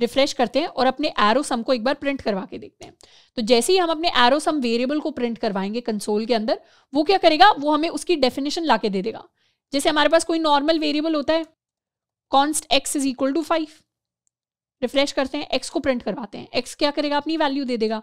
रिफ्रेश करते हैं और अपने एरो सम को एक बार प्रिंट करवा के देखते हैं तो जैसे ही हम अपने एरो सम वेरिएबल को प्रिंट करवाएंगे कंसोल के अंदर वो क्या करेगा वो हमें उसकी डेफिनेशन ला दे देगा जैसे हमारे पास कोई नॉर्मल वेरिएबल होता है const X is equal to five refresh करते हैं एक्स को प्रिंट करवाते हैं एक्स क्या करेगा अपनी वैल्यू दे देगा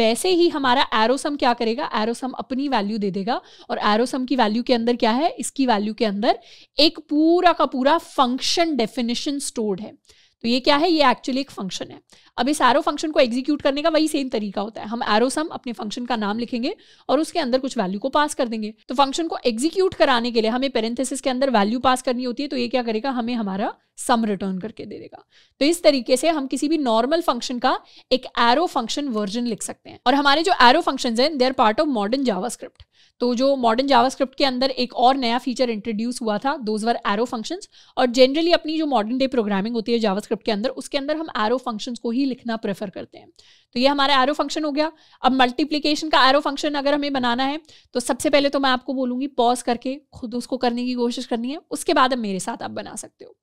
वैसे ही हमारा एरो सम क्या करेगा एरो सम अपनी वैल्यू दे देगा और एरो सम की वैल्यू के अंदर क्या है इसकी वैल्यू के अंदर एक पूरा का पूरा फंक्शन डेफिनेशन स्टोर्ड है तो ये क्या है ये एक्चुअली एक फंक्शन है अब इस एरो फंक्शन को एग्जीक्यूट करने का वही सेम तरीका होता है हम एरो सम अपने फंक्शन का नाम लिखेंगे और उसके अंदर कुछ वैल्यू को पास कर देंगे तो फंक्शन को एग्जीक्यूट कराने के लिए हमें पेरेंथेसिस के अंदर वैल्यू पास करनी होती है तो ये क्या करेगा हमें हमारा सम रिटर्न करके दे देगा तो इस तरीके से हम किसी भी नॉर्मल फंक्शन का एक एरो फंक्शन वर्जन लिख सकते हैं और हमारे जो एरो फंक्शन हैं they are part of modern JavaScript तो जो मॉडर्न जावास्क्रिप्ट के अंदर एक और नया फीचर इंट्रोड्यूस हुआ था दोज वर एरो फंक्शंस और जनरली अपनी जो मॉडर्न डे प्रोग्रामिंग होती है जावास्क्रिप्ट के अंदर उसके अंदर हम एरो फंक्शंस को ही लिखना प्रेफर करते हैं तो ये हमारा एरो फंक्शन हो गया अब मल्टीप्लीकेशन का एरो फंक्शन अगर हमें बनाना है तो सबसे पहले तो मैं आपको बोलूंगी पॉज करके खुद उसको करने की कोशिश करनी है उसके बाद अब मेरे साथ आप बना सकते हो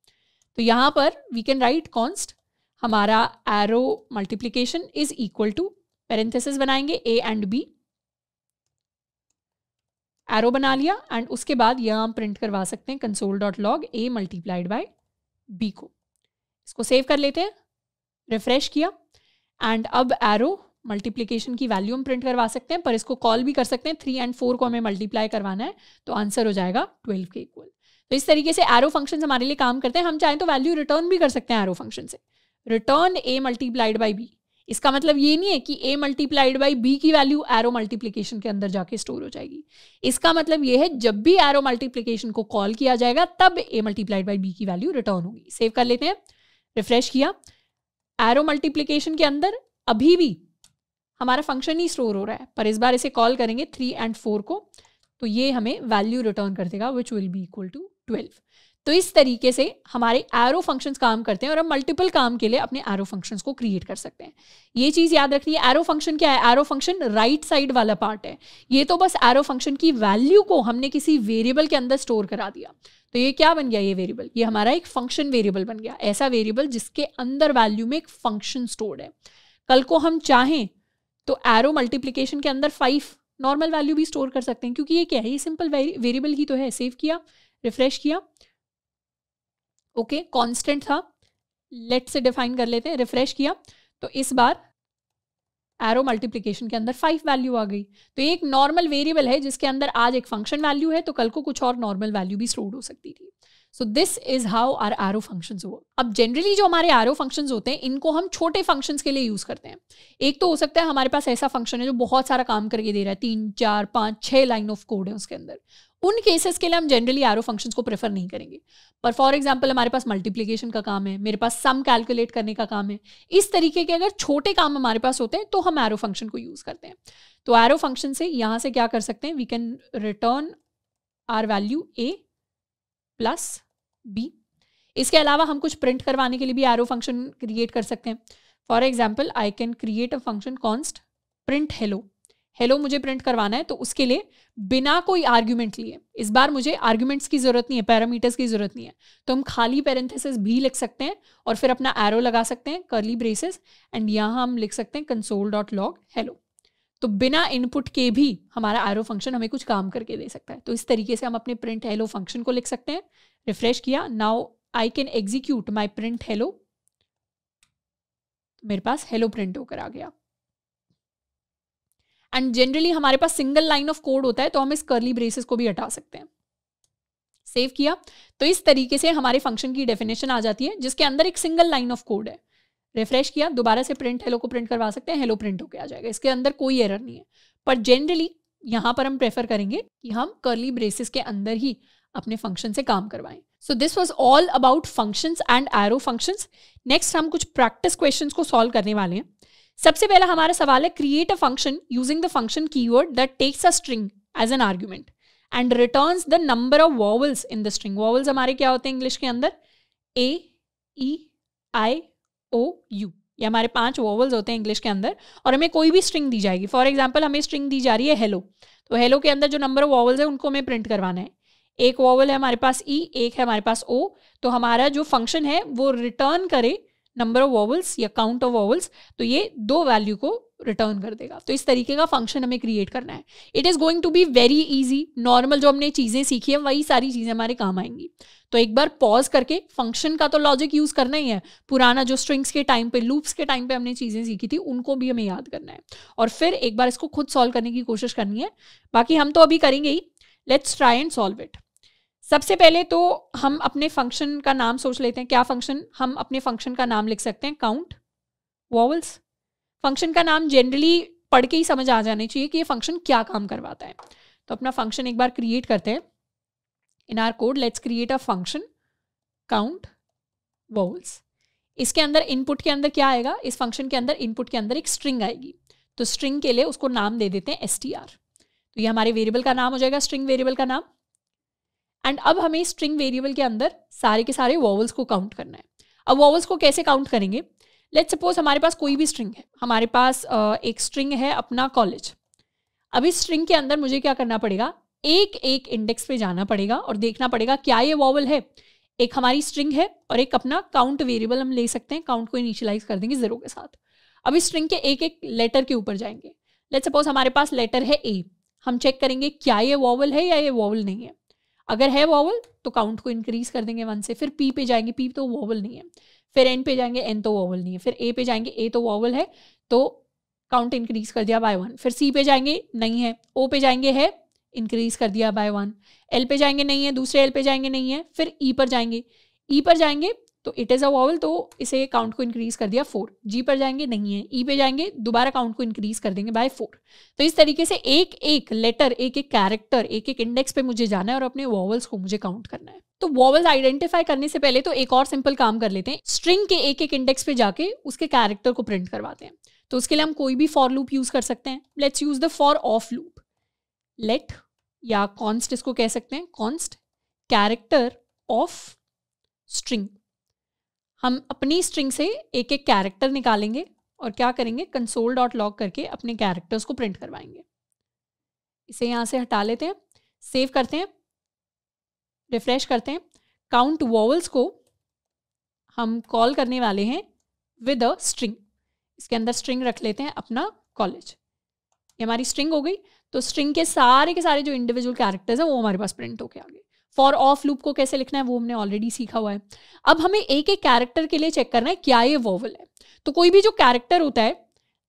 तो यहाँ पर वी कैन राइट कॉन्स्ट हमारा arrow multiplication is equal to parenthesis बनाएंगे ए एंड बी एरो बना लिया एंड उसके बाद यह हम प्रिंट करवा सकते हैं console dot log A multiplied by B को इसको सेव कर लेते हैं रिफ्रेश किया एंड अब एरो मल्टीप्लीकेशन की वैल्यू हम प्रिंट करवा सकते हैं पर इसको कॉल भी कर सकते हैं थ्री एंड फोर को हमें मल्टीप्लाई करवाना है तो आंसर हो जाएगा ट्वेल्व के इक्वल तो इस तरीके से एरो फंक्शन हमारे लिए काम करते हैं हम चाहें तो वैल्यू रिटर्न भी कर सकते हैं एरो फंक्शन से return A multiplied by B इसका मतलब ये नहीं है कि ए मल्टीप्लाइड बाई बी की वैल्यू एरो मल्टीप्लीकेशन के अंदर जाके स्टोर हो जाएगी इसका मतलब ये है जब भी एरो मल्टीप्लीकेशन को कॉल किया जाएगा तब ए मल्टीप्लाइड बाई बी की वैल्यू रिटर्न होगी सेव कर लेते हैं रिफ्रेश किया एरो मल्टीप्लीकेशन के अंदर अभी भी हमारा फंक्शन ही स्टोर हो रहा है पर इस बार इसे कॉल करेंगे थ्री एंड फोर को तो ये हमें वैल्यू रिटर्न कर देगा which will be equal to twelve तो इस तरीके से हमारे एरो फंक्शंस काम करते हैं और हम मल्टीपल काम के लिए अपने एरो फंक्शंस को क्रिएट कर सकते हैं ये चीज़ याद रखनी है एरो फंक्शन क्या है एरो फंक्शन राइट साइड वाला पार्ट है ये तो बस एरो फंक्शन की वैल्यू को हमने किसी वेरिएबल के अंदर स्टोर करा दिया तो ये क्या बन गया ये वेरिएबल ये हमारा एक फंक्शन वेरिएबल बन गया ऐसा वेरिएबल जिसके अंदर वैल्यू में एक फंक्शन स्टोर्ड है कल को हम चाहें तो एरो मल्टीप्लीकेशन के अंदर फाइव नॉर्मल वैल्यू भी स्टोर कर सकते हैं क्योंकि ये क्या है ये सिंपल वेरिएबल ही तो है सेव किया रिफ्रेश किया ओके okay, कांस्टेंट था लेट से डिफाइन कर लेते हैं रिफ्रेश किया तो इस बार एरो मल्टीप्लीकेशन के अंदर फाइव वैल्यू आ गई तो एक नॉर्मल वेरिएबल है जिसके अंदर आज एक फंक्शन वैल्यू है तो कल को कुछ और नॉर्मल वैल्यू भी स्टोर हो सकती थी so this is how our arrow function work अब जनरली जो हमारे आर ओ फंक्शन होते हैं इनको हम छोटे फंक्शन के लिए यूज करते हैं एक तो हो सकता है हमारे पास ऐसा फंक्शन है जो बहुत सारा काम करके दे रहा है तीन चार पांच छह लाइन ऑफ कोड है उसके अंदर उन केसेस के लिए हम जनरली आर ओ फंक्शन को प्रेफर नहीं करेंगे पर फॉर एग्जाम्पल हमारे पास मल्टीप्लीकेशन का काम है मेरे पास सम कैलकुलेट करने का काम है इस तरीके के अगर छोटे काम हमारे पास होते हैं तो हम एरो फंक्शन को यूज करते हैं तो एरो फंक्शन से यहां से क्या कर सकते हैं we can return our value A plus B इसके अलावा हम कुछ प्रिंट करवाने के लिए भी एरो फंक्शन क्रिएट कर सकते हैं for example I can create a function const print hello hello मुझे प्रिंट करवाना है तो उसके लिए बिना कोई आर्ग्यूमेंट लिए इस बार मुझे आर्ग्यूमेंट्स की जरूरत नहीं है पैरामीटर्स की जरूरत नहीं है तो हम खाली पेरेंथेसिस भी लिख सकते हैं और फिर अपना एरो लगा सकते हैं करली ब्रेसेस एंड यहाँ हम लिख सकते हैं कंसोल डॉट लॉग हेलो तो बिना इनपुट के भी हमारा एरो फंक्शन हमें कुछ काम करके दे सकता है तो इस तरीके से हम अपने प्रिंट हेलो फंक्शन को लिख सकते हैं रिफ्रेश किया now I can execute my print hello मेरे पास हेलो प्रिंट होकर आ गया एंड जनरली हमारे पास सिंगल लाइन ऑफ कोड होता है तो हम इस करली ब्रेसेस को भी हटा सकते हैं सेव किया तो इस तरीके से हमारे फंक्शन की डेफिनेशन आ जाती है जिसके अंदर एक सिंगल लाइन ऑफ कोड है रिफ्रेश किया दोबारा से प्रिंट हेलो को प्रिंट करवा सकते हैं हेलो प्रिंट होकर आ जाएगा इसके अंदर कोई एरर नहीं है पर जनरली यहाँ पर हम प्रेफर करेंगे कि हम करली ब्रेसिस के अंदर ही अपने फंक्शन से काम करवाएं so this was all about function and arrow function next हम कुछ प्रैक्टिस क्वेश्चन को सॉल्व करने वाले हैं सबसे पहला हमारा सवाल है create a function using the function keyword that takes a string as an argument and return the number of vowels in the string vowels हमारे क्या होते हैं इंग्लिश के अंदर ए ई आई ओ यू ये हमारे पांच वॉवल्स होते हैं इंग्लिश के अंदर और हमें कोई भी स्ट्रिंग दी जाएगी फॉर एग्जाम्पल हमें स्ट्रिंग दी जा रही है हेलो तो हेलो के अंदर जो नंबर ऑफ वॉवल्स है उनको हमें प्रिंट करवाना है एक वॉवल है हमारे पास ई e, एक है हमारे पास ओ तो हमारा जो फंक्शन है वो रिटर्न करे नंबर ऑफ वॉवल्स या काउंट ऑफ वॉवल्स तो ये दो वैल्यू को रिटर्न कर देगा तो इस तरीके का फंक्शन हमें क्रिएट करना है it is going to be very easy normal जो हमने चीज़ें सीखी है वही सारी चीज़ें हमारे काम आएंगी तो एक बार पॉज करके फंक्शन का तो लॉजिक यूज़ करना ही है पुराना जो स्ट्रिंग्स के टाइम पे लूप्स के टाइम पे हमने चीज़ें सीखी थी उनको भी हमें याद करना है और फिर एक बार इसको खुद सॉल्व करने की कोशिश करनी है बाकी हम तो अभी करेंगे ही let's try and solve it सबसे पहले तो हम अपने फंक्शन का नाम सोच लेते हैं क्या फंक्शन हम अपने फंक्शन का नाम लिख सकते हैं काउंट वॉवल्स फंक्शन का नाम जनरली पढ़ के ही समझ आ जाना चाहिए कि ये फंक्शन क्या काम करवाता है तो अपना फंक्शन एक बार क्रिएट करते हैं in our code let's create a function count vowels इसके अंदर इनपुट के अंदर क्या आएगा इस फंक्शन के अंदर इनपुट के अंदर एक स्ट्रिंग आएगी तो स्ट्रिंग के लिए उसको नाम दे देते हैं एस तो ये हमारे वेरिएबल का नाम हो जाएगा स्ट्रिंग वेरिएबल का नाम एंड अब हमें स्ट्रिंग वेरिएबल के अंदर सारे के सारे वॉवल्स को काउंट करना है अब वॉवल्स को कैसे काउंट करेंगे लेट सपोज हमारे पास कोई भी स्ट्रिंग है हमारे पास एक स्ट्रिंग है अपना कॉलेज अब इस स्ट्रिंग के अंदर मुझे क्या करना पड़ेगा एक एक इंडेक्स पे जाना पड़ेगा और देखना पड़ेगा क्या ये वॉवल है एक हमारी स्ट्रिंग है और एक अपना काउंट वेरिएबल हम ले सकते हैं काउंट को इनिशियलाइज कर देंगे जीरो के साथ अब इस स्ट्रिंग के एक एक लेटर के ऊपर जाएंगे लेट सपोज हमारे पास लेटर है ए हम चेक करेंगे क्या ये वॉवल है या ये वॉवल नहीं है अगर है वॉवल तो काउंट को इंक्रीज कर देंगे वन से फिर पी पे जाएंगे पी तो वॉवल नहीं है फिर एन पे जाएंगे एन तो वॉवल नहीं है फिर ए पे जाएंगे ए तो वॉवल है तो काउंट इंक्रीज कर दिया बाय वन फिर सी पे जाएंगे नहीं है ओ पे जाएंगे है इंक्रीज कर दिया बाय वन एल पे जाएंगे नहीं है दूसरे एल पे जाएंगे नहीं है फिर ई e पर जाएंगे ई e पर जाएंगे तो इट इज़ अ वॉवल तो इसे काउंट को इंक्रीज कर दिया फोर जी पर जाएंगे नहीं है ई e पे जाएंगे दोबारा काउंट को इंक्रीज कर देंगे बाय फोर तो इस तरीके से एक एक लेटर एक एक कैरेक्टर एक एक इंडेक्स पे मुझे जाना है और अपने वॉवल्स को मुझे काउंट करना है तो वॉवल्स आइडेंटिफाई करने से पहले तो एक और सिंपल काम कर लेते हैं स्ट्रिंग के एक एक इंडेक्स पे जाके उसके कैरेक्टर को प्रिंट करवाते हैं तो उसके लिए हम कोई भी फॉर लूप यूज कर सकते हैं let's use the for of loop let या कॉन्स्ट इसको कह सकते हैं कॉन्स्ट कैरेक्टर ऑफ स्ट्रिंग हम अपनी स्ट्रिंग से एक एक कैरेक्टर निकालेंगे और क्या करेंगे कंसोल डॉट लॉग करके अपने कैरेक्टर्स को प्रिंट करवाएंगे इसे यहाँ से हटा लेते हैं सेव करते हैं रिफ्रेश करते हैं काउंट वॉवल्स को हम कॉल करने वाले हैं विद अ स्ट्रिंग इसके अंदर स्ट्रिंग रख लेते हैं अपना कॉलेज ये हमारी स्ट्रिंग हो गई तो स्ट्रिंग के सारे के सारे जो इंडिविजुअल कैरेक्टर्स हैं वो हमारे पास प्रिंट होके आ गए फॉर ऑफ लूप को कैसे लिखना है वो हमने ऑलरेडी सीखा हुआ है अब हमें एक एक कैरेक्टर के लिए चेक करना है क्या ये वोवल है तो कोई भी जो कैरेक्टर होता है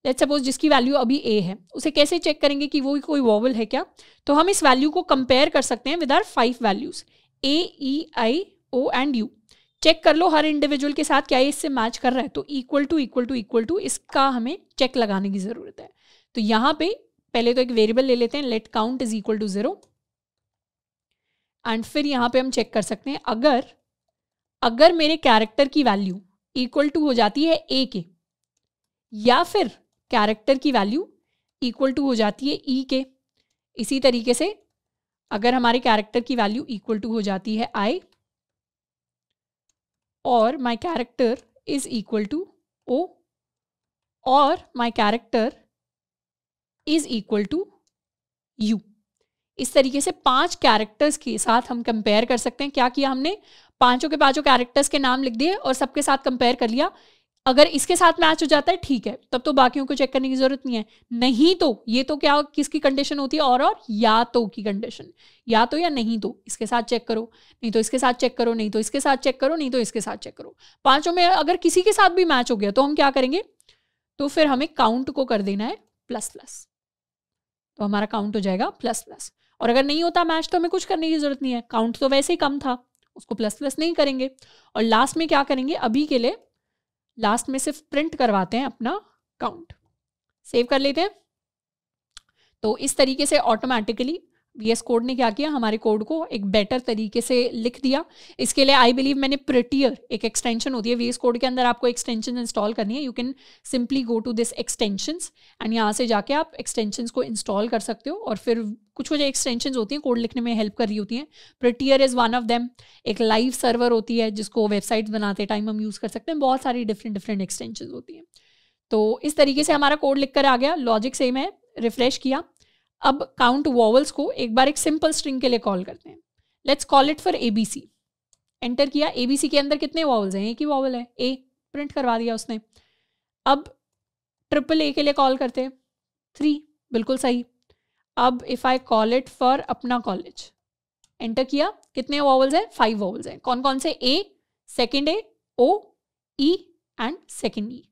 लेट सपोज जिसकी वैल्यू अभी ए है उसे कैसे चेक करेंगे कि वो कोई वोवल है क्या तो हम इस वैल्यू को कंपेयर कर सकते हैं with our five values A E I O and U check कर लो हर इंडिविजुअल के साथ क्या ये इससे मैच कर रहा है तो equal to equal to equal to इसका हमें चेक लगाने की ज़रूरत है तो यहाँ पे पहले तो एक वेरिएबल ले लेते हैं let count is equal to zero and फिर यहाँ पे हम चेक कर सकते हैं अगर अगर मेरे कैरेक्टर की वैल्यू इक्वल टू हो जाती है ए के या फिर कैरेक्टर की वैल्यू इक्वल टू हो जाती है ई e के इसी तरीके से अगर हमारे कैरेक्टर की वैल्यू इक्वल टू हो जाती है आई और my character is equal to O और my character is equal to U इस तरीके से पांच कैरेक्टर्स के साथ हम कंपेयर कर सकते हैं क्या किया हमने पांचों के पांचों कैरेक्टर्स के नाम लिख दिए और सबके साथ कंपेयर कर लिया अगर इसके साथ मैच हो जाता है ठीक है तब तो बाकियों को चेक करने की जरूरत नहीं है नहीं तो ये तो क्या किसकी कंडीशन होती है और और या तो की कंडीशन या तो या नहीं तो इसके साथ चेक करो नहीं तो इसके साथ चेक करो नहीं तो इसके साथ चेक करो नहीं तो इसके साथ चेक करो पांचों में अगर किसी के साथ भी मैच हो गया तो हम क्या करेंगे तो फिर हमें काउंट को कर देना है प्लस प्लस तो हमारा काउंट हो जाएगा प्लस प्लस और अगर नहीं होता मैच तो हमें कुछ करने की जरूरत नहीं है काउंट तो वैसे ही कम था उसको प्लस प्लस नहीं करेंगे और लास्ट में क्या करेंगे अभी के लिए लास्ट में सिर्फ प्रिंट करवाते हैं अपना काउंट सेव कर लेते हैं तो इस तरीके से ऑटोमेटिकली वीएस कोड ने क्या किया हमारे कोड को एक बेटर तरीके से लिख दिया इसके लिए आई बिलीव मैंने प्रिटियर एक एक्सटेंशन होती है वीएस कोड के अंदर आपको एक्सटेंशन इंस्टॉल करनी है you can simply go to this extensions and यहाँ से जाके आप एक्सटेंशंस को इंस्टॉल कर सकते हो और फिर कुछ कुछ एक्सटेंशन होती हैं कोड लिखने में हेल्प कर रही होती हैं Prettier is one of them एक लाइव सर्वर होती है जिसको वेबसाइट बनाते टाइम हम यूज़ कर सकते हैं बहुत सारी डिफरेंट डिफरेंट एक्सटेंशन होती हैं तो इस तरीके से हमारा कोड लिख कर आ गया लॉजिक सेम है रिफ्रेश किया अब काउंट वॉवल्स को एक बार एक सिंपल स्ट्रिंग के लिए कॉल करते हैं let's call it for A B C enter किया ए बी सी के अंदर कितने वॉवल्स हैं एक ही वॉवल है ए प्रिंट करवा दिया उसने अब ट्रिपल ए के लिए कॉल करते हैं थ्री बिल्कुल सही अब if I call it for अपना कॉलेज एंटर किया कितने वॉवल्स हैं फाइव वॉवल्स हैं कौन कौन से A second A O E and second E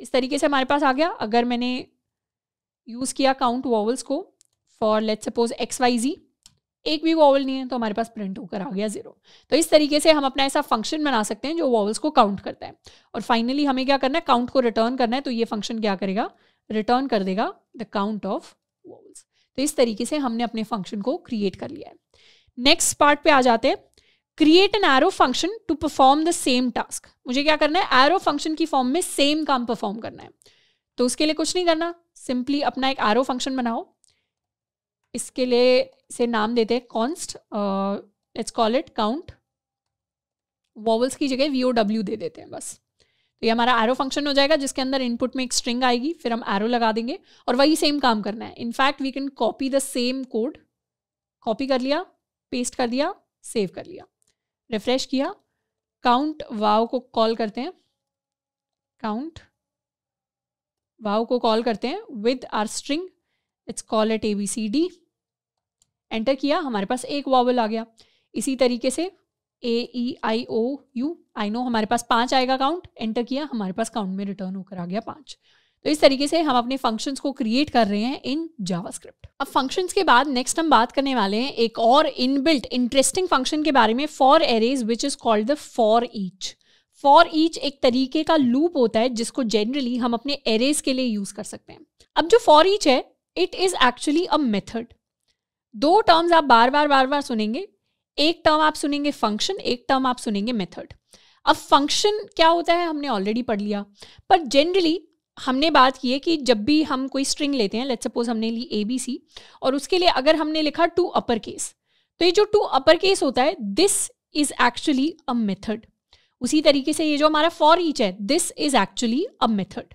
इस तरीके से हमारे पास आ गया अगर मैंने यूज़ किया काउंट वॉवल्स को for let suppose X Y G एक भी वॉवल नहीं है तो हमारे पास प्रिंट होकर आ गया जीरो तो इस तरीके से हम अपना ऐसा फंक्शन बना सकते हैं जो वॉवल्स को काउंट करता है और फाइनली हमें क्या करना है काउंट को रिटर्न करना है तो ये फंक्शन क्या करेगा रिटर्न कर देगा द काउंट ऑफ वॉवल्स तो इस तरीके से हमने अपने फंक्शन को क्रिएट कर लिया है नेक्स्ट पार्ट पे आ जाते हैं create an arrow function to perform the same task मुझे क्या करना है एरो फंक्शन की फॉर्म में सेम काम परफॉर्म करना है तो उसके लिए कुछ नहीं करना सिंपली अपना एक एरो फंक्शन बनाओ इसके लिए से नाम देते हैं const let's call it count vowels की जगह वी ओ डब्ल्यू दे देते हैं बस तो ये हमारा एरो फंक्शन हो जाएगा जिसके अंदर इनपुट में एक स्ट्रिंग आएगी फिर हम एरो लगा देंगे और वही सेम काम करना है in fact we can copy the same code copy कर लिया पेस्ट कर दिया सेव कर लिया रिफ्रेश किया काउंट वाव को कॉल करते हैं काउंट वाव को कॉल करते हैं with our string it's call at A B C D enter किया हमारे पास एक वावल आ गया इसी तरीके से ए E I O you I know हमारे पास पाँच आएगा काउंट एंटर किया हमारे पास काउंट में रिटर्न होकर आ गया पाँच तो इस तरीके से हम अपने फंक्शंस को क्रिएट कर रहे हैं इन जावास्क्रिप्ट अब फंक्शंस के बाद नेक्स्ट हम बात करने वाले हैं एक और इनबिल्ट इंटरेस्टिंग फंक्शन के बारे में for arrays which is called the for each for each एक तरीके का लूप होता है जिसको जनरली हम अपने एरेज के लिए यूज कर सकते हैं अब जो फॉर ईच है it is actually a method दो टर्म्स आप बार बार बार बार सुनेंगे एक टर्म आप सुनेंगे फंक्शन एक टर्म आप सुनेंगे मेथड अब फंक्शन क्या होता है हमने ऑलरेडी पढ़ लिया पर जनरली हमने बात की है कि जब भी हम कोई स्ट्रिंग लेते हैं लेट्स सपोज हमने ली ए बी सी और उसके लिए अगर हमने लिखा टू अपर केस तो ये जो टू अपर केस होता है this is actually a method उसी तरीके से ये जो हमारा फॉर ईच है this is actually a method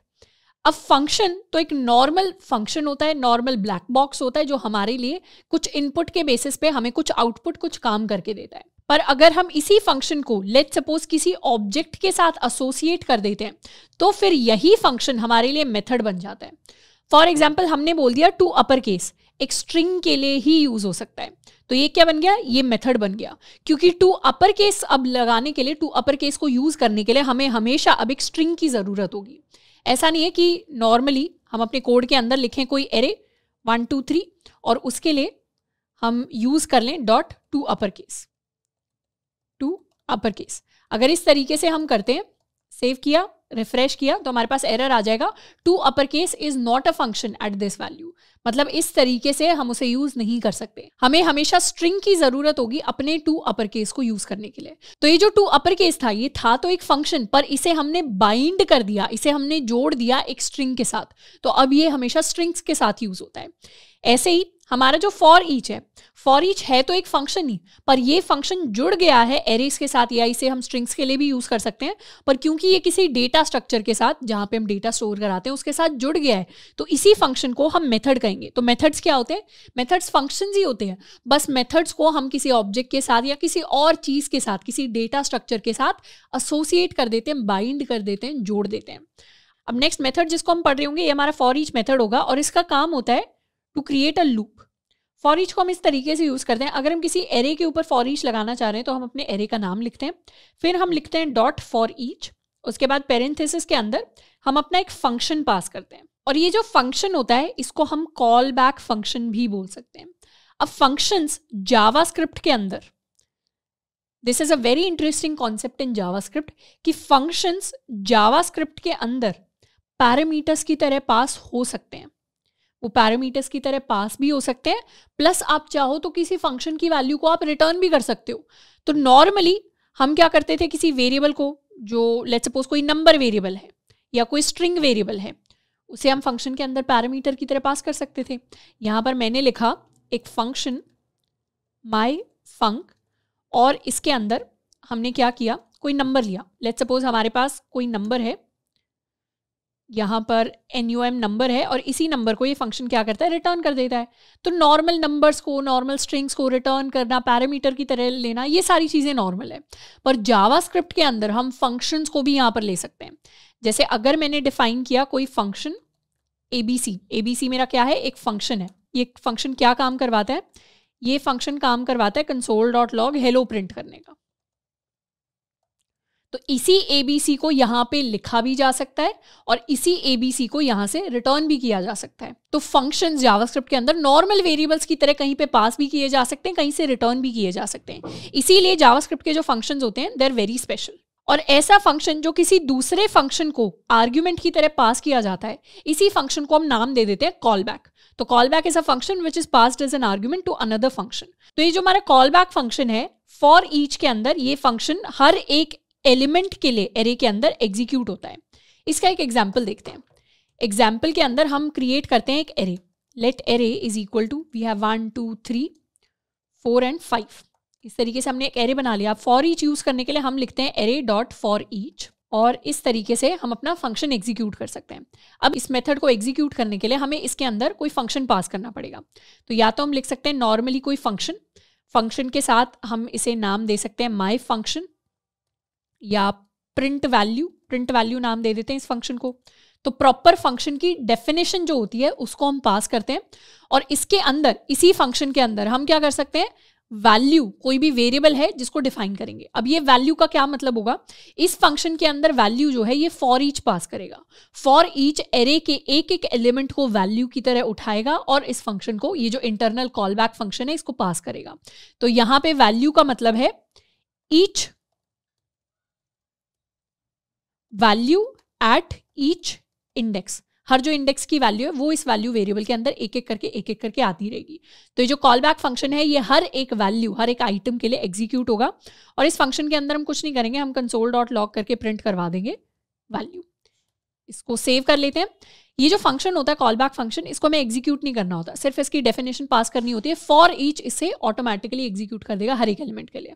अब फंक्शन तो एक नॉर्मल फंक्शन होता है नॉर्मल ब्लैक बॉक्स होता है जो हमारे लिए कुछ इनपुट के बेसिस पे हमें कुछ आउटपुट कुछ काम करके देता है पर अगर हम इसी फंक्शन को लेट सपोज किसी ऑब्जेक्ट के साथ एसोसिएट कर देते हैं तो फिर यही फंक्शन हमारे लिए मेथड बन जाता है फॉर एग्जाम्पल हमने बोल दिया टू अपर केस एक स्ट्रिंग के लिए ही यूज हो सकता है तो ये क्या बन गया ये मेथड बन गया क्योंकि टू अपर केस अब लगाने के लिए टू अपर केस को यूज करने के लिए हमें हमेशा अब एक स्ट्रिंग की जरूरत होगी ऐसा नहीं है कि नॉर्मली हम अपने कोड के अंदर लिखें कोई एरे वन टू थ्री और उसके लिए हम यूज़ कर लें dot to upper case to upper case अगर इस तरीके से हम करते हैं सेव किया रिफ्रेश किया तो हमारे पास एरर आ जाएगा to upper case is not a function at this value मतलब इस तरीके से हम उसे यूज नहीं कर सकते हमें हमेशा स्ट्रिंग की जरूरत होगी अपने टू अपर केस को यूज करने के लिए तो ये जो टू अपर केस था ये था तो एक फंक्शन पर इसे हमने बाइंड कर दिया इसे हमने जोड़ दिया एक स्ट्रिंग के साथ तो अब ये हमेशा स्ट्रिंग्स के साथ यूज होता है ऐसे ही हमारा जो फॉर ईच है फॉर ईच है तो एक फंक्शन ही पर ये फंक्शन जुड़ गया है एरेज के साथ या इसे हम स्ट्रिंग्स के लिए भी यूज़ कर सकते हैं पर क्योंकि ये किसी डेटा स्ट्रक्चर के साथ जहां पे हम डेटा स्टोर कराते हैं उसके साथ जुड़ गया है तो इसी फंक्शन को हम मेथड कहेंगे तो मेथड्स क्या होते हैं मेथड्स फंक्शन ही होते हैं बस मेथड्स को हम किसी ऑब्जेक्ट के साथ या किसी और चीज़ के साथ किसी डेटा स्ट्रक्चर के साथ एसोसिएट कर देते हैं बाइंड कर देते हैं जोड़ देते हैं अब नेक्स्ट मेथड जिसको हम पढ़ रहे होंगे ये हमारा फॉर ईच मेथड होगा और इसका काम होता है to create a loop for each को हम इस तरीके से यूज़ करते हैं अगर हम किसी एरे के ऊपर फॉर ईच लगाना चाह रहे हैं तो हम अपने एरे का नाम लिखते हैं फिर हम लिखते हैं डॉट फॉर ईच उसके बाद पेरेंथेसिस के अंदर हम अपना एक फंक्शन पास करते हैं और ये जो फंक्शन होता है इसको हम कॉल बैक फंक्शन भी बोल सकते हैं अब फंक्शंस जावास्क्रिप्ट के अंदर this is a very interesting concept in JavaScript कि फंक्शंस जावास्क्रिप्ट के अंदर पैरामीटर्स की तरह पास हो सकते हैं वो पैरामीटर्स की तरह पास भी हो सकते हैं प्लस आप चाहो तो किसी फंक्शन की वैल्यू को आप रिटर्न भी कर सकते हो तो नॉर्मली हम क्या करते थे किसी वेरिएबल को जो लेट्स सपोज कोई नंबर वेरिएबल है या कोई स्ट्रिंग वेरिएबल है उसे हम फंक्शन के अंदर पैरामीटर की तरह पास कर सकते थे यहाँ पर मैंने लिखा एक फंक्शन माई फंक और इसके अंदर हमने क्या किया कोई नंबर लिया लेट्स सपोज हमारे पास कोई नंबर है यहाँ पर एन यू एम नंबर है और इसी नंबर को ये फंक्शन क्या करता है रिटर्न कर देता है तो नॉर्मल नंबर्स को नॉर्मल स्ट्रिंग्स को रिटर्न करना पैरामीटर की तरह लेना ये सारी चीज़ें नॉर्मल है पर जावा स्क्रिप्ट के अंदर हम फंक्शंस को भी यहाँ पर ले सकते हैं जैसे अगर मैंने डिफाइन किया कोई function A B C A B C मेरा क्या है एक फंक्शन है ये फंक्शन क्या काम करवाता है ये फंक्शन काम करवाता है console dot log hello print करने का तो इसी ए बी सी को यहाँ पे लिखा भी जा सकता है और इसी ए बी सी को यहां से रिटर्न भी किया जा सकता है तो फंक्शन जावास्क्रिप्ट के अंदर नॉर्मल वेरिएबल्स की तरह कहीं पे पास भी किए जा सकते हैं कहीं से रिटर्न भी किए जा सकते हैं इसीलिए जावास्क्रिप्ट के जो फंक्शन होते हैं दे आर वेरी स्पेशल और ऐसा फंक्शन जो किसी दूसरे फंक्शन को आर्ग्यूमेंट की तरह पास किया जाता है इसी फंक्शन को हम नाम दे देते हैं कॉल बैक तो call back is a function which is pass an argument to another function तो ये जो हमारा कॉल बैक फंक्शन है फॉर ईच के अंदर ये फंक्शन हर एक एलिमेंट के लिए एरे के अंदर एग्जीक्यूट होता है इसका एक एग्जाम्पल देखते हैं एग्जाम्पल के अंदर हम क्रिएट करते हैं एक array let array is equal to we have one two three four and five इस तरीके से हमने एक एरे बना लिया फॉर ईच यूज करने के लिए हम लिखते हैं एरे डॉट फॉर ईच और इस तरीके से हम अपना फंक्शन एग्जीक्यूट कर सकते हैं अब इस मेथड को एग्जीक्यूट करने के लिए हमें इसके अंदर कोई फंक्शन पास करना पड़ेगा तो या तो हम लिख सकते हैं नॉर्मली कोई फंक्शन फंक्शन के साथ हम इसे नाम दे सकते हैं माई फंक्शन या प्रिंट वैल्यू प्रिंट वैल्यू नाम दे देते हैं इस फंक्शन को तो प्रॉपर फंक्शन की डेफिनेशन जो होती है उसको हम पास करते हैं और इसके अंदर इसी फंक्शन के अंदर हम क्या कर सकते हैं वैल्यू कोई भी वेरिएबल है जिसको डिफाइन करेंगे अब ये वैल्यू का क्या मतलब होगा इस फंक्शन के अंदर वैल्यू जो है ये फॉर ईच पास करेगा फॉर ईच एरे के एक एक एलिमेंट को वैल्यू की तरह उठाएगा और इस फंक्शन को ये जो इंटरनल कॉल बैक फंक्शन है इसको पास करेगा तो यहां पे वैल्यू का मतलब है each value at each index हर जो इंडेक्स की वैल्यू है वो इस वैल्यू वेरिएबल के अंदर एक एक करके एक एक करके आती रहेगी तो ये जो कॉल बैक फंक्शन है ये हर एक वैल्यू हर एक आइटम के लिए एग्जीक्यूट होगा और इस फंक्शन के अंदर हम कुछ नहीं करेंगे हम कंसोल डॉट लॉक करके प्रिंट करवा देंगे वैल्यू इसको सेव कर लेते हैं ये जो फंक्शन होता है कॉल बैक फंक्शन इसको हमें एग्जीक्यूट नहीं करना होता सिर्फ इसकी डेफिनेशन पास करनी होती है फॉर ईच इसे ऑटोमेटिकली एग्जीक्यूट कर देगा हर एक एलिमेंट के लिए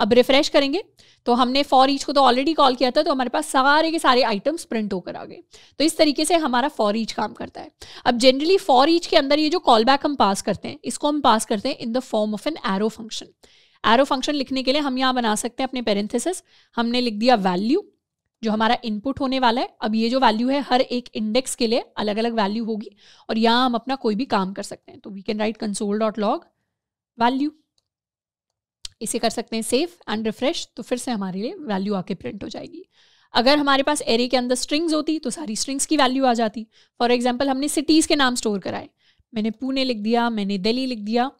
अब रिफ्रेश करेंगे तो हमने फॉर ईच को तो ऑलरेडी कॉल किया था तो हमारे पास सारे के सारे आइटम्स प्रिंट होकर आ गए तो इस तरीके से हमारा फॉर ईच काम करता है अब जनरली फॉर ईच के अंदर ये जो कॉल बैक हम पास करते हैं इसको हम पास करते हैं in the form of an arrow function arrow function लिखने के लिए हम यहाँ बना सकते हैं अपने पेरेंथिस हमने लिख दिया वैल्यू जो हमारा इनपुट होने वाला है अब ये जो वैल्यू है हर एक इंडेक्स के लिए अलग अलग वैल्यू होगी और यहाँ हम अपना कोई भी काम कर सकते हैं तो we can write console dot log value इसे कर सकते हैं सेव एंड रिफ्रेश तो फिर से हमारे लिए वैल्यू आके प्रिंट हो जाएगी अगर हमारे पास एरे के अंदर स्ट्रिंग्स होती तो सारी स्ट्रिंग्स की वैल्यू आ जाती फॉर एग्जाम्पल हमने सिटीज़ के नाम स्टोर कराए मैंने पुणे लिख दिया मैंने दिल्ली लिख दिया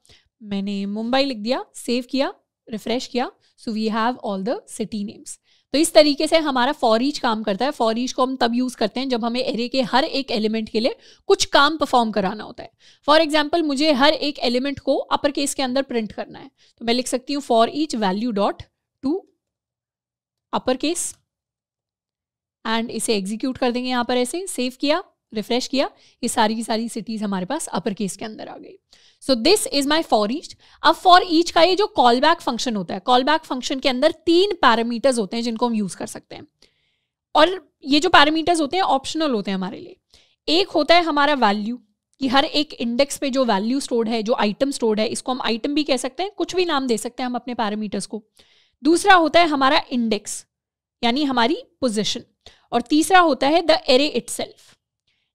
मैंने मुंबई लिख दिया सेव किया रिफ्रेश किया so we have all the city names तो इस तरीके से हमारा फॉर ईच काम करता है फॉर ईच को हम तब यूज़ करते हैं जब हमें एरे के हर एक एलिमेंट के लिए कुछ काम परफॉर्म कराना होता है फॉर एग्जाम्पल मुझे हर एक एलिमेंट को अपर केस के अंदर प्रिंट करना है तो मैं लिख सकती हूँ for each value dot to upper case and इसे एग्जीक्यूट कर देंगे यहां पर ऐसे सेव किया रिफ्रेश किया ये सारी की सारी सिटीज हमारे पास अपर केस के अंदर आ गई so this is my for each अब फॉर ईच का ये जो कॉल बैक फंक्शन होता है कॉल बैक फंक्शन के अंदर तीन पैरामीटर्स होते हैं जिनको हम यूज कर सकते हैं और ये जो पैरामीटर्स होते हैं ऑप्शनल होते हैं हमारे लिए एक होता है हमारा वैल्यू कि हर एक इंडेक्स पे जो वैल्यू स्टोर्ड है जो आइटम स्टोर्ड है इसको हम आइटम भी कह सकते हैं कुछ भी नाम दे सकते हैं हम अपने पैरामीटर्स को दूसरा होता है हमारा इंडेक्स यानी हमारी पोजिशन और तीसरा होता है द एरे इट सेल्फ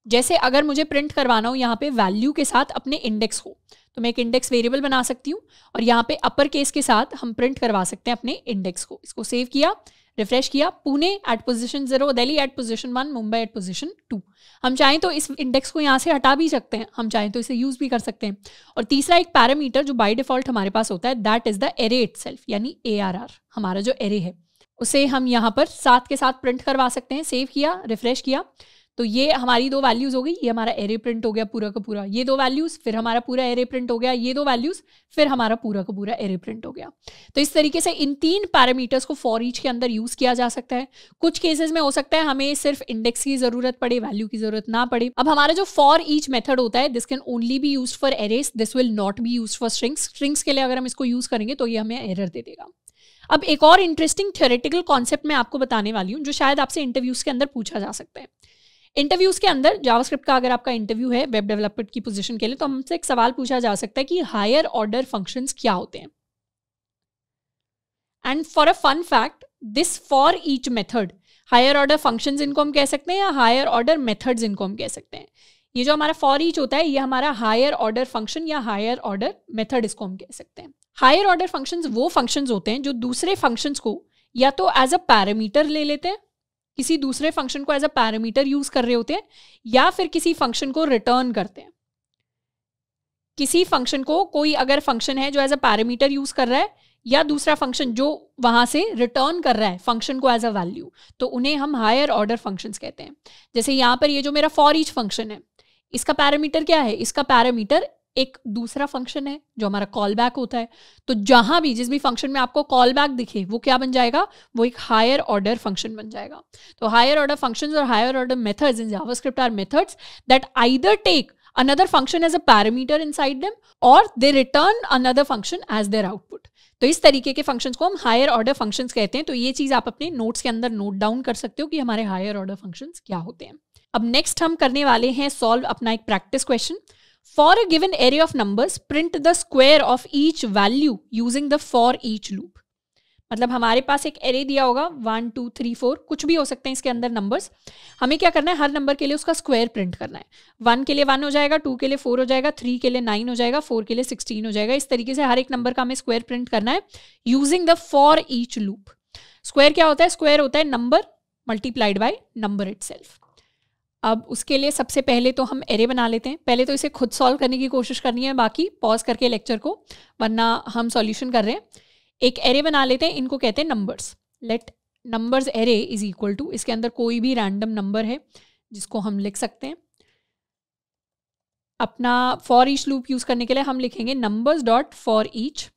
जैसे अगर मुझे प्रिंट करवाना हो यहाँ पे वैल्यू के साथ अपने इंडेक्स को तो मैं एक इंडेक्स वेरिएबल बना सकती हूँ और यहाँ पे अपर केस के साथ हम प्रिंट करवा सकते हैं अपने इंडेक्स को इसको सेव किया रिफ्रेश किया Pune at position zero Delhi at position one Mumbai at position two हम चाहें तो इस इंडेक्स को यहाँ से हटा भी सकते हैं हम चाहें तो इसे यूज़ भी कर सकते हैं और तीसरा एक पैरामीटर जो बाई डिफॉल्ट हमारे पास होता है that is the array it यानी ए हमारा जो एरे है उसे हम यहाँ पर साथ के साथ प्रिंट करवा सकते हैं सेव किया रिफ्रेश किया तो ये हमारी दो वैल्यूज हो गई ये हमारा एरे प्रिंट हो गया पूरा का पूरा ये दो वैल्यूज फिर हमारा पूरा एरे प्रिंट हो गया ये दो वैल्यूज फिर हमारा पूरा का पूरा एरे प्रिंट हो गया तो इस तरीके से इन तीन पैरामीटर्स को फॉर ईच के अंदर यूज किया जा सकता है कुछ केसेस में हो सकता है हमें सिर्फ इंडेक्स की जरूरत पड़े वैल्यू की जरूरत ना पड़े अब हमारा जो फॉर ईच मेथड होता है this can only be use for arrays this will not be use for strings strings के लिए अगर हम इसको यूज करेंगे तो ये हमें एरर दे देगा अब एक और इंटरेस्टिंग थियोरेटिकल कॉन्सेप्ट मैं आपको बताने वाली हूँ जो शायद आपसे इंटरव्यूज के अंदर पूछा जा सकता है इंटरव्यूज के अंदर जावास्क्रिप्ट का अगर आपका इंटरव्यू है वेब डेवलपमेंट की पोजीशन के लिए तो हमसे एक सवाल पूछा जा सकता है कि हायर ऑर्डर फंक्शंस क्या होते हैं and for a fun fact this for each method higher order functions इनको हम कह सकते हैं या हायर ऑर्डर मेथड्स इनको हम कह सकते हैं ये जो हमारा फॉर ईच होता है ये हमारा हायर ऑर्डर फंक्शन या हायर ऑर्डर मेथड इसको हम कह सकते हैं हायर ऑर्डर फंक्शंस वो फंक्शंस होते हैं जो दूसरे फंक्शंस को या तो एज अ पैरामीटर ले लेते हैं किसी दूसरे फंक्शन को एज अ पैरामीटर यूज कर रहे होते हैं या फिर किसी फंक्शन को रिटर्न करते हैं किसी फंक्शन को कोई अगर फंक्शन है जो एज अ पैरामीटर यूज कर रहा है या दूसरा फंक्शन जो वहां से रिटर्न कर रहा है फंक्शन को एज अ वैल्यू तो उन्हें हम हायर ऑर्डर फंक्शन कहते हैं जैसे यहां पर ये जो मेरा फॉर ईच फंक्शन है इसका पैरामीटर क्या है इसका पैरामीटर एक दूसरा फंक्शन है जो हमारा कॉल बैक होता है तो जहां भी जिस भी फंक्शन में आपको कॉल बैक दिखे वो क्या बन जाएगा वो एक हायर ऑर्डर फंक्शन बन जाएगा तो हायर ऑर्डर फंक्शन और higher order methods in JavaScript are methods that either take another function as a parameter inside them और they return another function as their output तो इस तरीके के functions को हम हायर ऑर्डर फंक्शंस कहते हैं तो ये चीज आप अपने नोट्स के अंदर नोट डाउन कर सकते हो कि हमारे हायर ऑर्डर फंक्शंस क्या होते हैं अब नेक्स्ट हम करने वाले हैं सॉल्व अपना एक practice question For a given array of numbers, print the square of each value using the for each loop. मतलब हमारे पास एक एरे दिया होगा वन टू थ्री फोर कुछ भी हो सकते हैं इसके अंदर नंबर्स हमें क्या करना है हर नंबर के लिए उसका स्क्वायर प्रिंट करना है वन के लिए वन हो जाएगा टू के लिए फोर हो जाएगा थ्री के लिए नाइन हो जाएगा फोर के लिए सिक्सटीन हो जाएगा इस तरीके से हर एक नंबर का हमें स्क्वायर प्रिंट करना है using the for each loop square क्या होता है स्क्वायर होता है number multiplied by number it अब उसके लिए सबसे पहले तो हम एरे बना लेते हैं पहले तो इसे खुद सॉल्व करने की कोशिश करनी है बाकी पॉज करके लेक्चर को वरना हम सॉल्यूशन कर रहे हैं एक एरे बना लेते हैं इनको कहते हैं numbers let numbers array is equal to इसके अंदर कोई भी रैंडम नंबर है जिसको हम लिख सकते हैं अपना फॉर ईच लूप यूज़ करने के लिए हम लिखेंगे नंबर्स डॉट फॉर ईच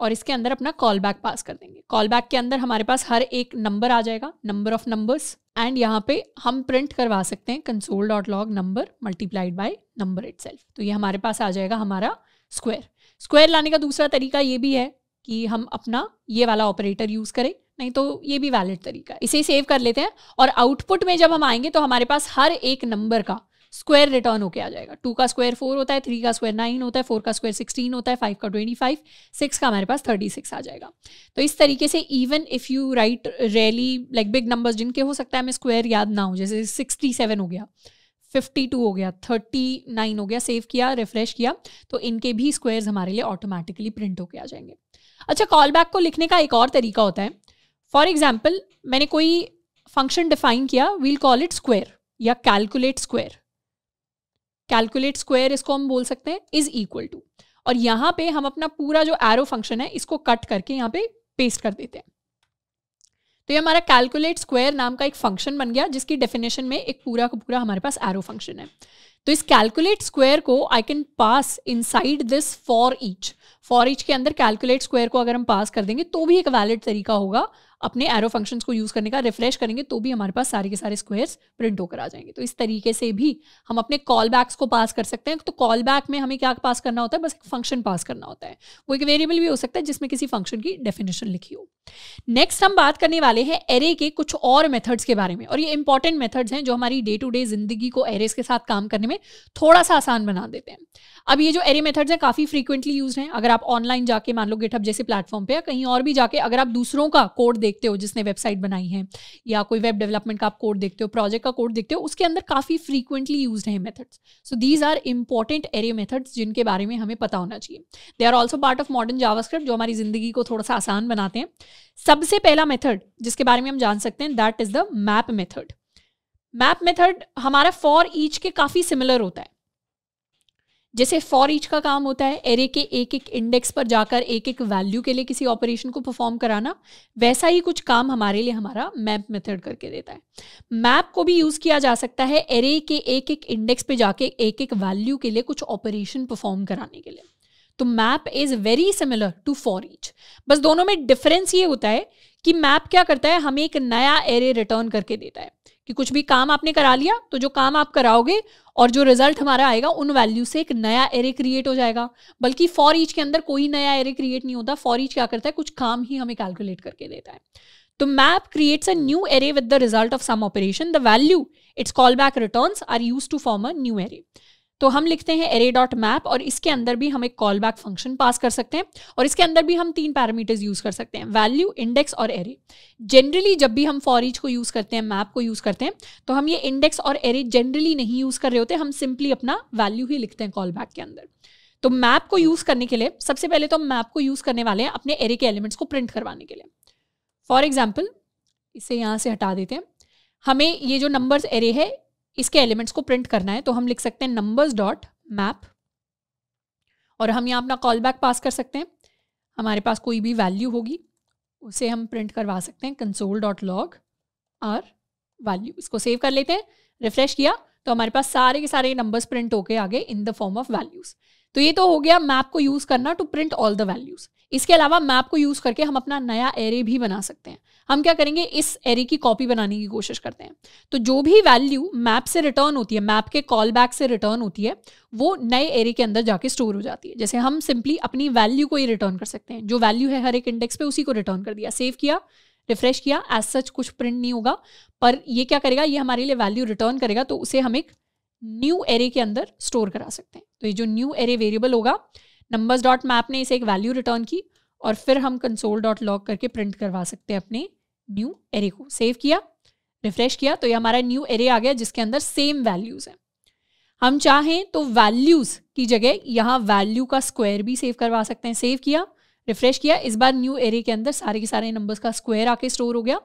और इसके अंदर अपना कॉल बैक पास कर देंगे कॉल बैक के अंदर हमारे पास हर एक नंबर आ जाएगा नंबर ऑफ नंबर्स एंड यहाँ पे हम प्रिंट करवा सकते हैं console dot log number multiplied by number it तो ये हमारे पास आ जाएगा हमारा स्क्वायर स्क्वायर लाने का दूसरा तरीका ये भी है कि हम अपना ये वाला ऑपरेटर यूज़ करें नहीं तो ये भी वैलिड तरीका है इसे सेव कर लेते हैं और आउटपुट में जब हम आएंगे तो हमारे पास हर एक नंबर का स्क्वायर रिटर्न होकर आ जाएगा टू का स्क्वायर फोर होता है थ्री का स्क्वायर नाइन होता है फोर का स्क्वायर सिक्सटीन होता है फाइव का ट्वेंटी फाइव सिक्स का हमारे पास थर्टी सिक्स आ जाएगा तो इस तरीके से even if you write really like big numbers जिनके हो सकता है हमें स्क्वायर याद ना हो जैसे सिक्सटी सेवन हो गया फिफ्टी टू हो गया थर्टी नाइन हो गया सेव किया रिफ्रेश किया तो इनके भी स्क्वायर्स हमारे लिए ऑटोमेटिकली प्रिंट होके आ जाएंगे अच्छा कॉल बैक को लिखने का एक और तरीका होता है फॉर एग्जाम्पल मैंने कोई फंक्शन डिफाइन किया वील कॉल इट स्क्वायर या कैलकुलेट स्क्वायर कैलकुलेट स्क्वायर इसको हम बोल सकते हैं इज इक्वल टू और यहां पे हम अपना पूरा जो एरो फंक्शन है इसको कट करके यहाँ पे पेस्ट कर देते हैं तो ये हमारा कैलकुलेट स्क्वायर नाम का एक फंक्शन बन गया जिसकी डेफिनेशन में एक पूरा का पूरा हमारे पास एरो फंक्शन है तो इस कैलकुलेट स्क्वायर को I can pass inside this for each for each के अंदर कैलकुलेट स्क्वायर को अगर हम पास कर देंगे तो भी एक वैलिड तरीका होगा अपने एरो फंक्शंस को यूज़ करने का रिफ्रेश करेंगे तो भी हमारे पास सारे के सारे स्क्वेयर्स प्रिंट होकर आ जाएंगे तो इस तरीके से भी हम अपने कॉल बैक्स को पास कर सकते हैं तो कॉल बैक में हमें क्या पास करना होता है बस एक फंक्शन पास करना होता है वो एक वेरिएबल भी हो सकता है जिसमें किसी फंक्शन की डेफिनेशन लिखी हो नेक्स्ट हम बात करने वाले हैं एरे के कुछ और मेथड्स के बारे में और ये इंपॉर्टेंट मेथड्स हैं जो हमारी डे टू डे जिंदगी को एरेज के साथ काम करने में थोड़ा सा आसान बना देते हैं अब ये जो एरे मेथड्स हैं काफी फ्रीक्वेंटली यूज हैं अगर आप ऑनलाइन जाके मान लो गेटअप जैसे प्लेटफॉर्म पे या कहीं और भी जाके अगर आप दूसरों का कोड देखते हो जिसने वेबसाइट बनाई है या कोई वेब डेवलपमेंट का आप कोड देखते हो प्रोजेक्ट का कोड देखते हो उसके अंदर काफी फ्रीक्वेंटली यूज है methods so these are important array methods जिनके बारे में हमें पता होना चाहिए they are also part of modern JavaScript जो हमारी जिंदगी को थोड़ा सा आसान बनाते हैं सबसे पहला मेथड जिसके बारे में हम जान सकते हैं that is the map method map method हमारा फॉर ईच के काफी सिमिलर होता है जैसे फॉर ईच का काम होता है एरे के एक एक इंडेक्स पर जाकर एक एक वैल्यू के लिए किसी ऑपरेशन को परफॉर्म कराना वैसा ही कुछ काम हमारे लिए हमारा मैप मेथड करके देता है मैप को भी यूज किया जा सकता है एरे के एक एक इंडेक्स पे जाके एक एक वैल्यू के लिए कुछ ऑपरेशन परफॉर्म कराने के लिए तो map is very similar to for each बस दोनों में डिफरेंस ये होता है कि मैप क्या करता है हमें एक नया एरे रिटर्न करके देता है कि कुछ भी काम आपने करा लिया तो जो काम आप कराओगे और जो रिजल्ट हमारा आएगा उन वैल्यू से एक नया एरे क्रिएट हो जाएगा बल्कि फॉर ईच के अंदर कोई नया एरे क्रिएट नहीं होता फॉर ईच क्या करता है कुछ काम ही हमें कैलकुलेट करके देता है तो map creates a new array with the result of some operation the value its call back return are use to form a new array तो हम लिखते हैं एरे डॉट मैप और इसके अंदर भी हम एक कॉल बैक फंक्शन पास कर सकते हैं और इसके अंदर भी हम तीन पैरामीटर्स यूज कर सकते हैं वैल्यू इंडेक्स और एरे जनरली जब भी हम फॉरिज को यूज करते हैं मैप को यूज करते हैं तो हम ये इंडेक्स और एरे जनरली नहीं यूज कर रहे होते हम सिंपली अपना वैल्यू ही लिखते हैं कॉल बैक के अंदर तो मैप को यूज करने के लिए सबसे पहले तो हम मैप को यूज करने वाले हैं अपने एरे के एलिमेंट्स को प्रिंट करवाने के लिए फॉर एग्जाम्पल इसे यहाँ से हटा देते हैं हमें ये जो नंबर्स एरे है इसके एलिमेंट्स को प्रिंट करना है तो हम लिख सकते हैं नंबर्स डॉट मैप और हम यहाँ अपना कॉल बैक पास कर सकते हैं हमारे पास कोई भी वैल्यू होगी उसे हम प्रिंट करवा सकते हैं console dot log our value इसको सेव कर लेते हैं रिफ्रेश किया तो हमारे पास सारे के सारे नंबर्स प्रिंट होके आ गए in the form of values तो ये तो हो गया मैप को यूज करना to print all the values इसके अलावा मैप को यूज करके हम अपना नया एरे भी बना सकते हैं हम क्या करेंगे इस एरे की कॉपी बनाने की कोशिश करते हैं तो जो भी वैल्यू मैप से रिटर्न होती है मैप के कॉल बैक से रिटर्न होती है वो नए एरे के अंदर जाके स्टोर हो जाती है जैसे हम सिंपली अपनी वैल्यू को ही रिटर्न कर सकते हैं जो वैल्यू है हर एक इंडेक्स पे उसी को रिटर्न कर दिया सेव किया रिफ्रेश किया एज सच कुछ प्रिंट नहीं होगा पर ये क्या करेगा ये हमारे लिए वैल्यू रिटर्न करेगा तो उसे हम एक न्यू एरे के अंदर स्टोर करा सकते हैं तो ये जो न्यू एरे वेरिएबल होगा नंबर्स डॉट मैप ने इसे एक वैल्यू रिटर्न की और फिर हम कंसोल डॉट लॉग करके प्रिंट करवा सकते हैं अपने न्यू एरे को सेव किया रिफ्रेश किया तो ये हमारा न्यू एरे आ गया जिसके अंदर सेम वैल्यूज हैं हम चाहें तो वैल्यूज की जगह यहाँ वैल्यू का स्क्वायर भी सेव करवा सकते हैं सेव किया रिफ्रेश किया इस बार न्यू एरे के अंदर सारे के सारे नंबर्स का स्क्वायर आके स्टोर हो गया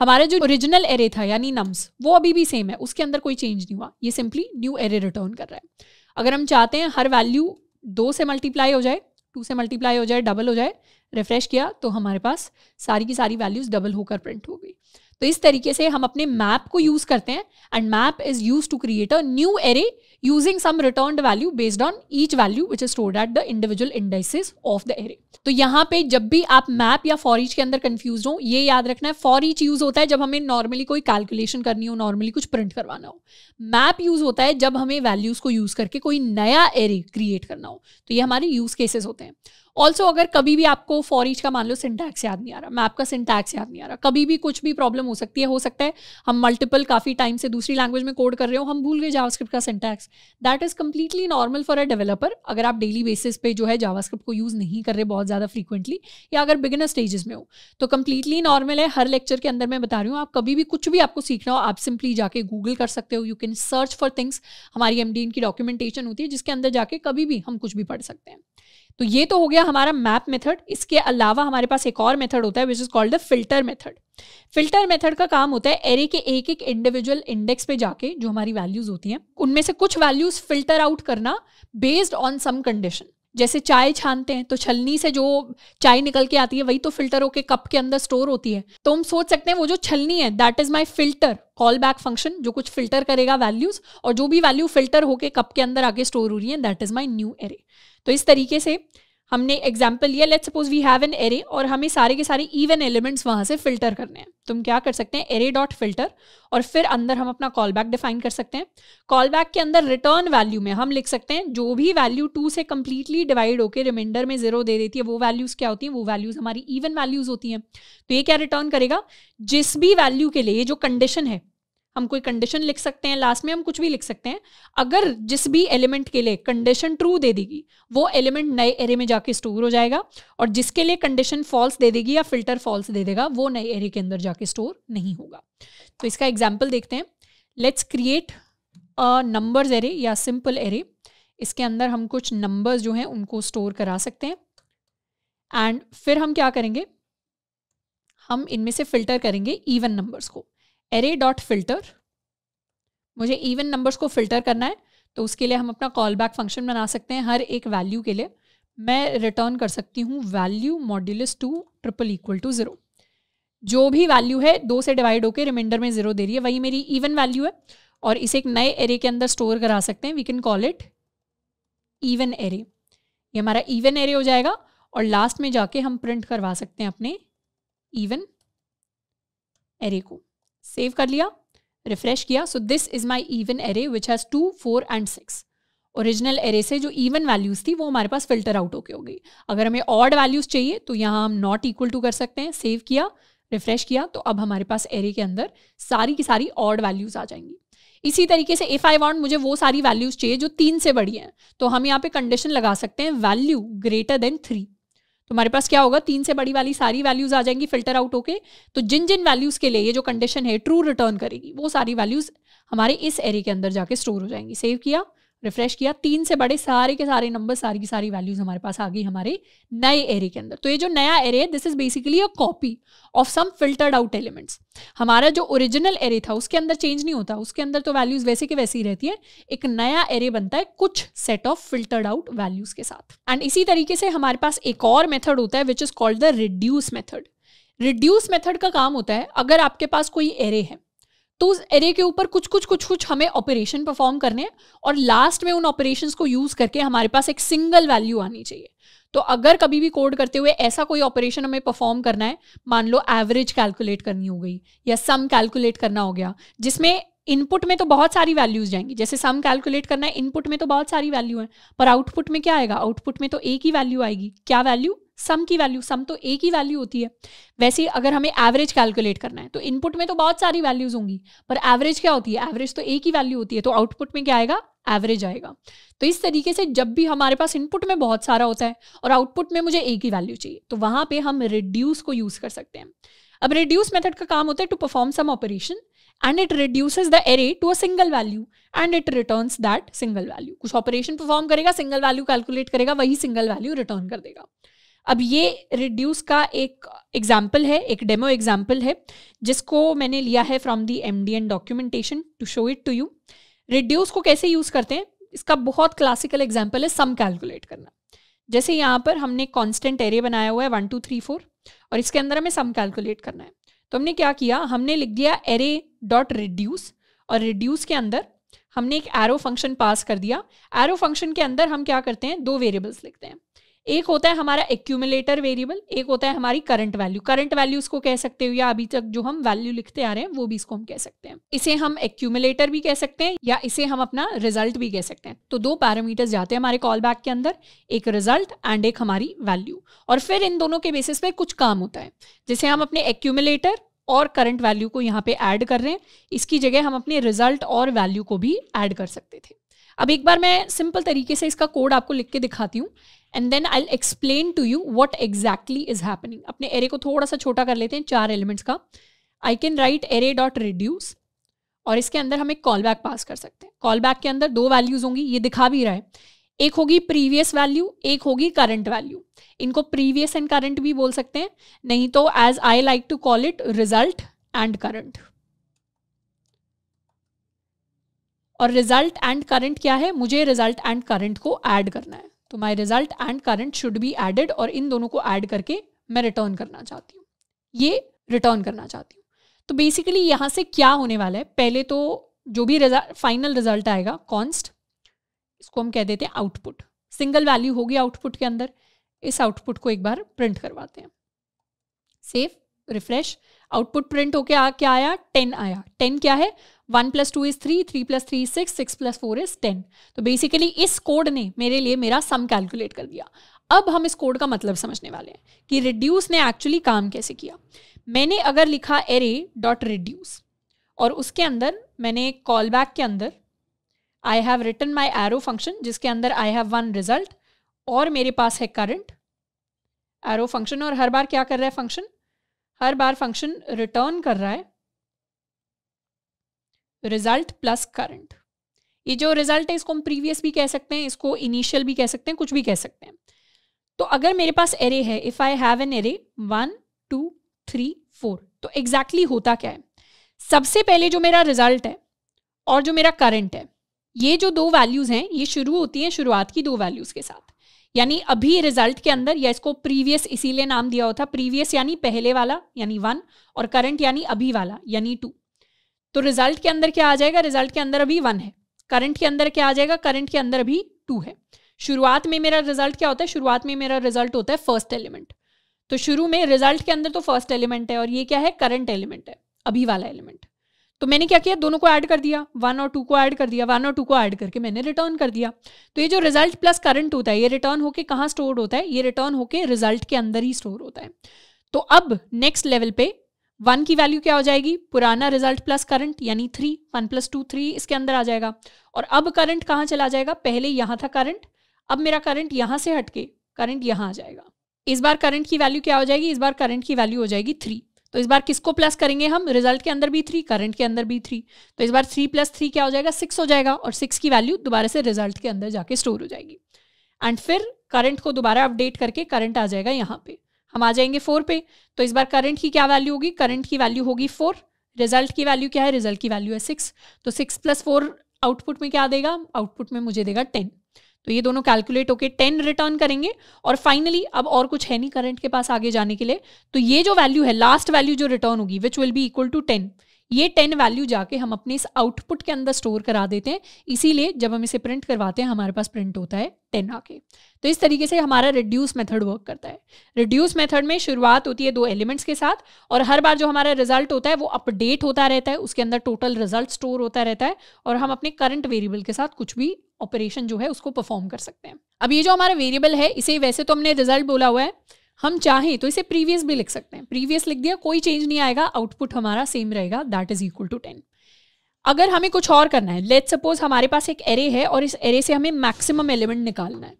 हमारा जो ओरिजिनल एरे था यानी नम्स वो अभी भी सेम है उसके अंदर कोई चेंज नहीं हुआ ये सिंपली न्यू एरे रिटर्न कर रहा है अगर हम चाहते हैं हर वैल्यू दो से मल्टीप्लाई हो जाए टू से मल्टीप्लाई हो जाए डबल हो जाए रिफ्रेश किया तो हमारे पास सारी की सारी वैल्यूज़ डबल होकर प्रिंट हो गई तो इस तरीके से हम अपने मैप को यूज़ करते हैं and map is use to create a new array using some return value based on each value which is stored at the individual indices of the array तो यहाँ पे जब भी आप मैप या फॉर ईच के अंदर कंफ्यूज हो ये याद रखना है फॉर ईच यूज होता है जब हमें नॉर्मली कोई कैलकुलेशन करनी हो नॉर्मली कुछ प्रिंट करवाना हो मैप यूज होता है जब हमें वैल्यूज को यूज करके कोई नया एरे क्रिएट करना हो तो ये हमारे यूज केसेस होते हैं ऑल्सो अगर कभी भी आपको फॉर ईच का मान लो सिंटैक्स याद नहीं आ रहा मैप का सिंटैक्स याद नहीं आ रहा कभी भी कुछ भी प्रॉब्लम हो सकती है हो सकता है हम मल्टीपल काफ़ी टाइम से दूसरी लैंग्वेज में कोड कर रहे हो हम भूल गए जावास्क्रिप्ट का syntax that is completely normal for a developer अगर आप डेली बेसिस पे जो है जावास्क्रिप्ट को यूज नहीं कर रहे बहुत ज्यादा फ्रीक्वेंटली या अगर बिगिनर स्टेजेस में हो तो कम्प्लीटली नॉर्मल है हर लेक्चर के अंदर मैं बता रही हूँ आप कभी भी कुछ भी आपको सीखना हो आप सिंपली जाके गूगल कर सकते हो you can search for things हमारी एम की डॉक्यूमेंटेशन होती है जिसके अंदर जाके कभी भी हम कुछ भी पढ़ सकते हैं तो ये तो हो गया हमारा मैप मेथड इसके अलावा हमारे पास एक और मेथड होता है which is called the filter method filter method का काम होता है एरे के एक एक इंडिविजुअल इंडेक्स पे जाके जो हमारी वैल्यूज होती हैं उनमें से कुछ वैल्यूज फिल्टर आउट करना बेस्ड ऑन सम कंडीशन जैसे चाय छानते हैं तो छलनी से जो चाय निकल के आती है वही तो फिल्टर होके कप के अंदर स्टोर होती है तो हम सोच सकते हैं वो जो छलनी है that is my filter call back function जो कुछ फिल्टर करेगा वैल्यूज और जो भी वैल्यू फिल्टर होके कप के अंदर आके स्टोर हो रही है that is my new array तो इस तरीके से हमने एग्जाम्पल लिया let suppose we have an array और हमें सारे के सारे इवन एलिमेंट्स वहां से फिल्टर करने हैं तुम क्या कर सकते हैं एरे डॉट फिल्टर और फिर अंदर हम अपना कॉल बैक डिफाइन कर सकते हैं कॉल बैक के अंदर रिटर्न वैल्यू में हम लिख सकते हैं जो भी वैल्यू टू से कंप्लीटली डिवाइड होकर रिमाइंडर में जीरो दे देती है वो वैल्यूज क्या होती है वो वैल्यूज हमारी इवन वैल्यूज होती हैं तो ये क्या रिटर्न करेगा जिस भी वैल्यू के लिए जो कंडीशन है हम कोई कंडीशन लिख सकते हैं लास्ट में हम कुछ भी लिख सकते हैं अगर जिस भी एलिमेंट के लिए कंडीशन ट्रू दे देगी वो एलिमेंट नए एरे में जाके स्टोर हो जाएगा और जिसके लिए कंडीशन फॉल्स दे देगी या फिल्टर फॉल्स दे देगा वो नए एरे के अंदर जाके स्टोर नहीं होगा तो इसका एग्जाम्पल देखते हैं लेट्स क्रिएट नंबर्स एरे या सिंपल एरे इसके अंदर हम कुछ नंबर्स जो हैं उनको स्टोर करा सकते हैं एंड फिर हम क्या करेंगे हम इनमें से फिल्टर करेंगे इवन नंबर्स को एरे डॉट फिल्टर मुझे इवन नंबर्स को फिल्टर करना है तो उसके लिए हम अपना कॉल बैक फंक्शन बना सकते हैं हर एक वैल्यू के लिए मैं रिटर्न कर सकती हूँ value modulus two triple equal to zero जो भी वैल्यू है दो से डिवाइड होकर रिमाइंडर में ज़ीरो दे रही है वही मेरी इवन वैल्यू है और इसे एक नए एरे के अंदर स्टोर करा सकते हैं we can call it even array ये हमारा इवन एरे हो जाएगा और लास्ट में जाके हम प्रिंट करवा सकते हैं अपने इवन एरे को सेव कर लिया रिफ्रेश किया so this is my even array which has two four and six original array से जो इवन वैल्यूज़ थी वो हमारे पास फिल्टर आउट होके हो गई अगर हमें ऑड वैल्यूज़ चाहिए तो यहाँ हम नॉट इक्वल टू कर सकते हैं सेव किया रिफ्रेश किया तो अब हमारे पास एरे के अंदर सारी की सारी ऑड वैल्यूज़ आ जाएंगी इसी तरीके से इफ़ आई वांट मुझे वो सारी वैल्यूज़ चाहिए जो तीन से बड़ी हैं तो हम यहाँ पे कंडीशन लगा सकते हैं वैल्यू ग्रेटर देन थ्री तो हमारे पास क्या होगा तीन से बड़ी वाली सारी वैल्यूज आ जाएंगी फिल्टर आउट होके तो जिन जिन वैल्यूज के लिए ये जो कंडीशन है ट्रू रिटर्न करेगी वो सारी वैल्यूज हमारे इस एरे के अंदर जाके स्टोर हो जाएंगी सेव किया रिफ्रेश किया तीन से बड़े सारे के सारे नंबर सारी की सारी वैल्यूज हमारे पास आ गई हमारे नए एरे के अंदर तो ये जो नया एरे है this is basically a copy of some filtered out elements हमारा जो ओरिजिनल एरे था उसके अंदर चेंज नहीं होता उसके अंदर तो वैल्यूज वैसे के वैसे ही रहती है एक नया एरे बनता है कुछ set of filtered out values के साथ एंड इसी तरीके से हमारे पास एक और मेथड होता है which is called the reduce method reduce method का काम होता है अगर आपके पास कोई एरे है तो उस एरे के ऊपर कुछ कुछ कुछ कुछ हमें ऑपरेशन परफॉर्म करने हैं और लास्ट में उन ऑपरेशंस को यूज करके हमारे पास एक सिंगल वैल्यू आनी चाहिए तो अगर कभी भी कोड करते हुए ऐसा कोई ऑपरेशन हमें परफॉर्म करना है मान लो एवरेज कैलकुलेट करनी हो गई या सम कैलकुलेट करना हो गया जिसमें इनपुट में तो बहुत सारी वैल्यूज जाएंगी जैसे सम कैलकुलेट करना है इनपुट में तो बहुत सारी वैल्यू है पर आउटपुट में क्या आएगा आउटपुट में तो एक ही वैल्यू आएगी क्या वैल्यू सम की वैल्यू सम तो ए की वैल्यू होती है वैसे अगर हमें एवरेज कैलकुलेट करना है तो इनपुट में तो बहुत सारी वैल्यूज होंगी पर एवरेज क्या होती है एवरेज तो ए की वैल्यू होती है तो आउटपुट में क्या आएगा एवरेज आएगा तो इस तरीके से जब भी हमारे पास इनपुट में बहुत सारा होता है और आउटपुट में मुझे ए की वैल्यू चाहिए तो वहां पर हम रिड्यूस को यूज कर सकते हैं अब रिड्यूस मेथड का काम होता है to perform some operation and it reduce the array to a single value and it return that single value कुछ ऑपरेशन परफॉर्म करेगा सिंगल वैल्यू कैलकुलेट करेगा वही सिंगल वैल्यू रिटर्न कर देगा अब ये रिड्यूस का एक एग्जाम्पल है एक डेमो एग्जाम्पल है जिसको मैंने लिया है from the M D N documentation to show it to you reduce को कैसे यूज करते हैं इसका बहुत क्लासिकल एग्जाम्पल है सम कैलकुलेट करना जैसे यहाँ पर हमने कांस्टेंट एरे बनाया हुआ है वन टू थ्री फोर और इसके अंदर हमें सम कैलकुलेट करना है तो हमने क्या किया हमने लिख दिया एरे डॉट रिड्यूस और रिड्यूस के अंदर हमने एक एरो फंक्शन पास कर दिया एरो फंक्शन के अंदर हम क्या करते हैं दो वेरिएबल्स लिखते हैं एक होता है हमारा एक्यूमुलेटर वेरिएबल एक होता है हमारी करंट वैल्यू करंट वैल्यू इसको कह सकते हो या अभी तक जो हम वैल्यू लिखते आ रहे हैं वो भी इसको हम कह सकते हैं इसे हम एक्यूमुलेटर भी कह सकते हैं या इसे हम अपना रिजल्ट भी कह सकते हैं तो दो पैरामीटर्स जाते हैं हमारे कॉल बैक के अंदर एक रिजल्ट एंड एक हमारी वैल्यू और फिर इन दोनों के बेसिस पे कुछ काम होता है जिसे हम अपने एक्यूमुलेटर और करंट वैल्यू को यहाँ पे ऐड कर रहे हैं इसकी जगह हम अपने रिजल्ट और वैल्यू को भी ऐड कर सकते थे अब एक बार मैं सिंपल तरीके से इसका कोड आपको लिख के दिखाती हूँ and then I explain to you what exactly is happening अपने एरे को थोड़ा सा छोटा कर लेते हैं चार एलिमेंट्स का I can write array dot reduce और इसके अंदर हम एक कॉल बैक पास कर सकते हैं कॉल बैक के अंदर दो वैल्यूज होंगी ये दिखा भी रहा है एक होगी प्रीवियस वैल्यू एक होगी करंट वैल्यू इनको प्रीवियस एंड करंट भी बोल सकते हैं नहीं तो as I like to call it result and current और रिजल्ट एंड करंट क्या है मुझे रिजल्ट एंड करंट को ऐड करना है तो my result and current should be added और इन दोनों को ऐड करके मैं रिटर्न करना चाहती हूँ ये रिटर्न करना चाहती हूँ तो बेसिकली यहाँ से क्या होने वाला है पहले तो जो भी रिजल्ट फाइनल रिजल्ट आएगा कॉन्स्ट इसको हम कह देते हैं आउटपुट सिंगल वैल्यू होगी आउटपुट के अंदर इस आउटपुट को एक बार प्रिंट करवाते हैं सेफ रिफ्रेश आउटपुट प्रिंट होके आ क्या आया टेन आया टेन क्या है one plus two is three three plus three six six plus four is ten तो बेसिकली इस कोड ने मेरे लिए मेरा सम कैलकुलेट कर दिया अब हम इस कोड का मतलब समझने वाले हैं कि रिड्यूस ने एक्चुअली काम कैसे किया मैंने अगर लिखा एरे डॉट रिड्यूस और उसके अंदर मैंने कॉल बैक के अंदर I have return my arrow function जिसके अंदर आई हैव वन रिजल्ट और मेरे पास है करंट एरो फंक्शन और हर बार क्या कर रहा है फंक्शन हर बार फंक्शन रिटर्न कर रहा है रिजल्ट प्लस करंट ये जो रिजल्ट है इसको हम प्रीवियस भी कह सकते हैं इसको इनिशियल भी कह सकते हैं कुछ भी कह सकते हैं तो अगर मेरे पास एरे है if I have an array one two three four तो एग्जैक्टली exactly होता क्या है सबसे पहले जो मेरा रिजल्ट है और जो मेरा करंट है ये जो दो वैल्यूज हैं ये शुरू होती हैं शुरुआत की दो वैल्यूज के साथ यानी अभी रिजल्ट के अंदर या इसको प्रीवियस इसीलिए नाम दिया होता प्रीवियस यानी पहले वाला यानी वन और करंट यानी अभी वाला यानी टू तो रिजल्ट के अंदर क्या आ जाएगा रिजल्ट के अंदर अभी वन है करंट के अंदर क्या आ जाएगा करंट के अंदर अभी टू है शुरुआत में मेरा रिजल्ट क्या होता है शुरुआत में मेरा रिजल्ट होता है फर्स्ट एलिमेंट तो शुरू में रिजल्ट के अंदर तो फर्स्ट एलिमेंट है और ये क्या है करंट एलिमेंट है अभी वाला एलिमेंट तो मैंने क्या किया दोनों को ऐड कर दिया वन और टू को ऐड कर दिया वन और टू को ऐड करके मैंने रिटर्न कर दिया तो ये जो रिजल्ट प्लस करंट होता है ये रिटर्न होके कहाँ स्टोर होता है ये रिटर्न होके रिजल्ट के अंदर ही स्टोर होता है तो अब नेक्स्ट लेवल पे वन की वैल्यू क्या हो जाएगी पुराना रिजल्ट प्लस करंट यानी three one plus two three इसके अंदर आ जाएगा और अब करंट कहाँ चला जाएगा पहले यहां था करंट अब मेरा करंट यहां से हटके करंट यहां आ जाएगा इस बार करंट की वैल्यू क्या हो जाएगी इस बार करंट की वैल्यू हो जाएगी थ्री तो इस बार किसको प्लस करेंगे हम रिजल्ट के अंदर भी थ्री करंट के अंदर भी थ्री तो इस बार थ्री प्लस थ्री क्या हो जाएगा सिक्स हो जाएगा और सिक्स की वैल्यू दोबारा से रिजल्ट के अंदर जाके स्टोर हो जाएगी एंड फिर करंट को दोबारा अपडेट करके करंट आ जाएगा यहाँ पे हम आ जाएंगे फोर पे तो इस बार करंट की क्या वैल्यू होगी करंट की वैल्यू होगी फोर रिजल्ट की वैल्यू क्या है रिजल्ट की वैल्यू है सिक्स तो सिक्स प्लस फोर आउटपुट में क्या देगा आउटपुट में मुझे देगा टेन तो ये दोनों कैलकुलेट होके टेन रिटर्न करेंगे और फाइनली अब और कुछ है नहीं करंट के पास आगे जाने के लिए तो ये जो वैल्यू है लास्ट वैल्यू जो रिटर्न होगी which will be equal to ten ये टेन वैल्यू जाके हम अपने इस आउटपुट के अंदर स्टोर करा देते हैं इसीलिए जब हम इसे प्रिंट करवाते हैं हमारे पास प्रिंट होता है टेन आके तो इस तरीके से हमारा रिड्यूस मेथड वर्क करता है रिड्यूस मेथड में शुरुआत होती है दो एलिमेंट्स के साथ और हर बार जो हमारा रिजल्ट होता है वो अपडेट होता रहता है उसके अंदर टोटल रिजल्ट स्टोर होता रहता है और हम अपने करंट वेरिएबल के साथ कुछ भी ऑपरेशन जो है उसको परफॉर्म कर सकते हैं अब ये जो हमारा वेरिएबल है इसे वैसे तो हमने रिजल्ट बोला हुआ है हम चाहें तो इसे प्रीवियस भी लिख सकते हैं प्रीवियस लिख दिया कोई चेंज नहीं आएगा आउटपुट हमारा सेम रहेगा that is equal to ten अगर हमें कुछ और करना है लेट सपोज हमारे पास एक एरे है और इस एरे से हमें मैक्सिमम एलिमेंट निकालना है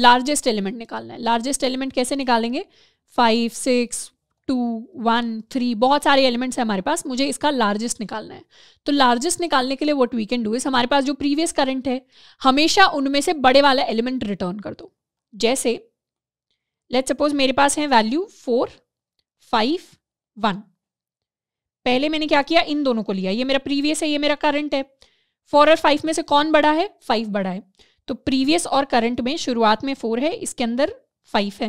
लार्जेस्ट एलिमेंट निकालना है लार्जेस्ट एलिमेंट कैसे निकालेंगे five six two one three बहुत सारे एलिमेंट्स हैं हमारे पास मुझे इसका लार्जेस्ट निकालना है तो लार्जेस्ट निकालने के लिए वट वी कैन डू इस हमारे पास जो प्रीवियस करंट है हमेशा उनमें से बड़े वाला एलिमेंट रिटर्न कर दो जैसे लेट सपोज मेरे पास है वैल्यू फोर फाइव वन पहले मैंने क्या किया इन दोनों को लिया ये मेरा प्रीवियस है ये मेरा करंट है फोर और फाइव में से कौन बड़ा है फाइव बड़ा है तो प्रीवियस और करंट में शुरुआत में फोर है इसके अंदर फाइव है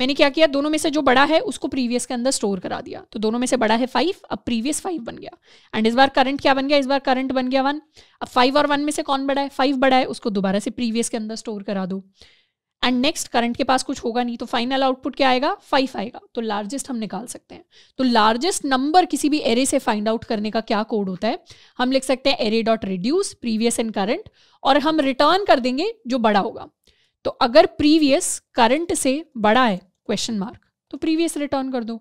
मैंने क्या किया दोनों में से जो बड़ा है उसको प्रीवियस के अंदर स्टोर करा दिया तो दोनों में से बड़ा है फाइव अब प्रीवियस फाइव बन गया एंड इस बार करंट क्या बन गया इस बार करंट बन गया वन अब फाइव और वन में से कौन बड़ा है फाइव बड़ा है उसको दोबारा से प्रीवियस के अंदर स्टोर करा दो एंड नेक्स्ट करंट के पास कुछ होगा नहीं तो फाइनल आउटपुट क्या आएगा फाइव आएगा तो लार्जेस्ट हम निकाल सकते हैं तो लार्जेस्ट नंबर किसी भी एरे से फाइंड आउट करने का क्या कोड होता है हम लिख सकते हैं array dot reduce previous and current और हम रिटर्न कर देंगे जो बड़ा होगा तो अगर प्रीवियस करंट से बड़ा है क्वेश्चन मार्क तो प्रीवियस रिटर्न कर दो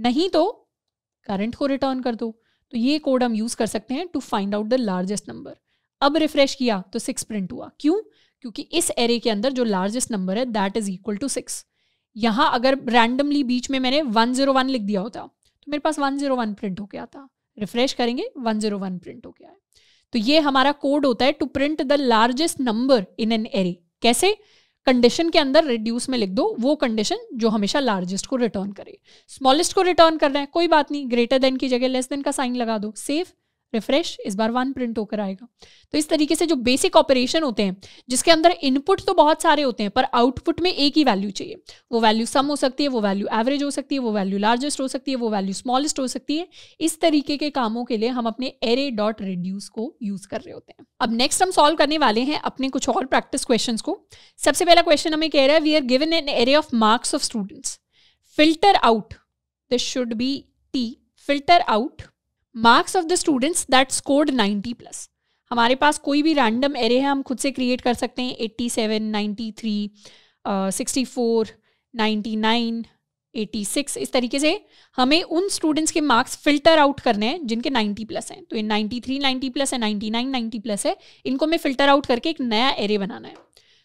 नहीं तो करंट को रिटर्न कर दो तो ये कोड हम यूज कर सकते हैं to find out the largest number अब रिफ्रेश किया तो सिक्स प्रिंट हुआ क्यों क्योंकि इस एरे के अंदर जो लार्जेस्ट नंबर है that is equal to six यहाँ अगर रैंडमली बीच में मैंने वन जीरो वन लिख दिया होता तो मेरे पास वन जीरो वन प्रिंट होके आता रिफ्रेश करेंगे वन जीरो वन प्रिंट होके आया तो ये हमारा कोड होता है to print the largest number in an array कैसे कंडीशन के अंदर रिड्यूस में लिख दो वो कंडीशन जो हमेशा लार्जेस्ट को रिटर्न करे स्मॉलेस्ट को रिटर्न करना है कोई बात नहीं ग्रेटर देन की जगह लेस देन का साइन लगा दो सेफ रिफ्रेश इस बार वन प्रिंट होकर आएगा तो इस तरीके से जो बेसिक ऑपरेशन होते हैं जिसके अंदर इनपुट तो बहुत सारे होते हैं पर आउटपुट में एक ही वैल्यू चाहिए वो वैल्यू सम हो सकती है वो वैल्यू एवरेज हो सकती है वो वैल्यू लार्जेस्ट हो सकती है वो वैल्यू स्मॉलेस्ट हो सकती है इस तरीके के कामों के लिए हम अपने एरे डॉट रिड्यूस को यूज कर रहे होते हैं अब नेक्स्ट हम सॉल्व करने वाले हैं अपने कुछ और प्रैक्टिस क्वेश्चन को सबसे पहला क्वेश्चन हमें कह रहा है we are given an array of marks of students filter out this should be to filter out marks of the students that scored 90 plus हमारे पास कोई भी रैंडम एरे है हम खुद से क्रिएट कर सकते हैं 87, 93, uh, 64, 99, 86 इस तरीके से हमें उन स्टूडेंट्स के मार्क्स फिल्टर आउट करने हैं जिनके 90 प्लस हैं तो ये 93 90 प्लस है 99 90 प्लस है इनको हमें फिल्टर आउट करके एक नया एरे बनाना है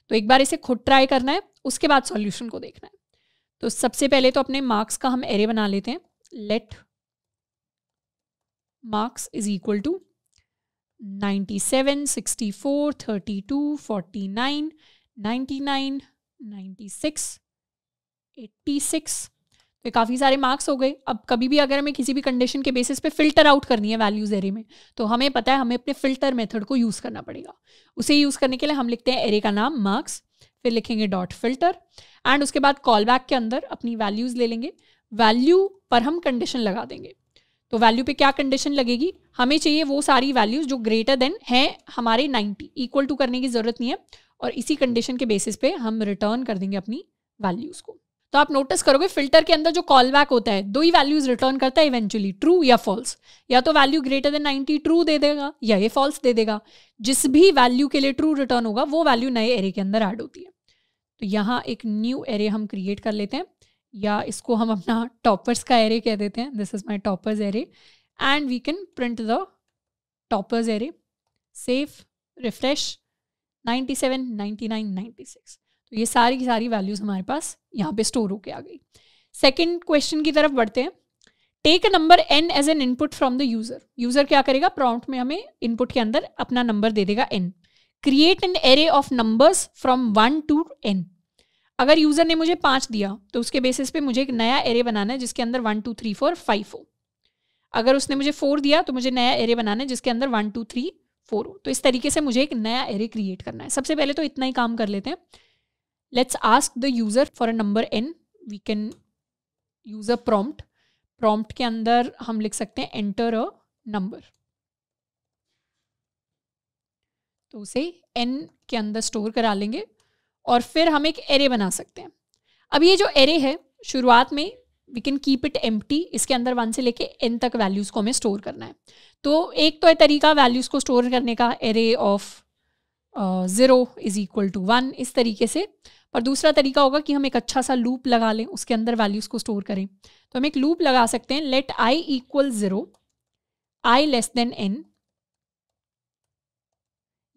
तो एक बार इसे खुद ट्राई करना है उसके बाद सॉल्यूशन को देखना है तो सबसे पहले तो अपने मार्क्स का हम एरे बना लेते हैं let marks is equal to 97, 64, 32, 49, 99, 96, 86, तो काफ़ी सारे मार्क्स हो गए अब कभी भी अगर हमें किसी भी कंडीशन के बेसिस पे फिल्टर आउट करनी है वैल्यूज एरे में तो हमें पता है हमें अपने फिल्टर मेथड को यूज़ करना पड़ेगा उसे यूज़ करने के लिए हम लिखते हैं एरे का नाम मार्क्स फिर लिखेंगे डॉट फिल्टर एंड उसके बाद कॉल बैक के अंदर अपनी वैल्यूज़ ले लेंगे वैल्यू पर हम कंडीशन लगा देंगे तो वैल्यू पे क्या कंडीशन लगेगी हमें चाहिए वो सारी वैल्यूज जो ग्रेटर देन है हमारे 90 इक्वल टू करने की जरूरत नहीं है और इसी कंडीशन के बेसिस पे हम रिटर्न कर देंगे अपनी वैल्यूज को तो आप नोटिस करोगे फिल्टर के अंदर जो कॉल बैक होता है दो ही वैल्यूज रिटर्न करता है इवेंचुअली ट्रू या फॉल्स या तो वैल्यू ग्रेटर देन 90 ट्रू दे देगा या ये फॉल्स दे देगा जिस भी वैल्यू के लिए ट्रू रिटर्न होगा वो वैल्यू नए एरे के अंदर ऐड होती है तो यहाँ एक न्यू एरे हम क्रिएट कर लेते हैं या इसको हम अपना टॉपर्स का एरे कह देते हैं this is my toppers array and we can print the toppers array save refresh 97, 99, 96 तो ये सारी की सारी वैल्यूज हमारे पास यहाँ पे स्टोर होके आ गई सेकेंड क्वेश्चन की तरफ बढ़ते हैं take a number N as an input from the user user क्या करेगा प्रॉम्प्ट में हमें इनपुट के अंदर अपना नंबर दे देगा N create an array of numbers from one to N अगर यूज़र ने मुझे पांच दिया तो उसके बेसिस पे मुझे एक नया एरे बनाना है जिसके अंदर one two three four five हो अगर उसने मुझे फोर दिया तो मुझे नया एरे बनाना है जिसके अंदर वन टू थ्री फोर हो तो इस तरीके से मुझे एक नया एरे क्रिएट करना है सबसे पहले तो इतना ही काम कर लेते हैं let's ask the user for a number N we can use a prompt prompt के अंदर हम लिख सकते हैं एंटर अ नंबर तो उसे एन के अंदर स्टोर करा लेंगे और फिर हम एक एरे बना सकते हैं अब ये जो एरे है शुरुआत में वी कैन कीप इट एम इसके अंदर वन से लेके एन तक वैल्यूज़ को हमें स्टोर करना है तो एक तो है तरीका वैल्यूज़ को स्टोर करने का array of zero is equal to one इस तरीके से और दूसरा तरीका होगा कि हम एक अच्छा सा लूप लगा लें उसके अंदर वैल्यूज़ को स्टोर करें तो हम एक लूप लगा सकते हैं let I equal zero I less than N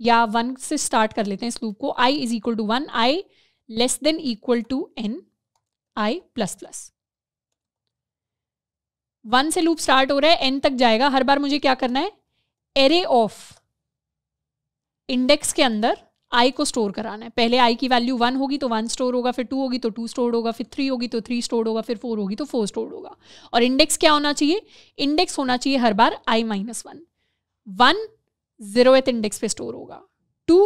या वन से स्टार्ट कर लेते हैं इस लूप को I is equal to one I less than equal to N I plus plus one से लूप स्टार्ट हो रहा है एन तक जाएगा हर बार मुझे क्या करना है एरे ऑफ इंडेक्स के अंदर आई को स्टोर कराना है पहले आई की वैल्यू वन होगी तो वन स्टोर होगा फिर टू होगी तो टू स्टोर होगा फिर थ्री होगी तो थ्री स्टोर होगा फिर फोर होगी तो फोर स्टोर होगा और इंडेक्स क्या होना चाहिए इंडेक्स होना चाहिए हर बार I minus one one zeroth index पे स्टोर होगा टू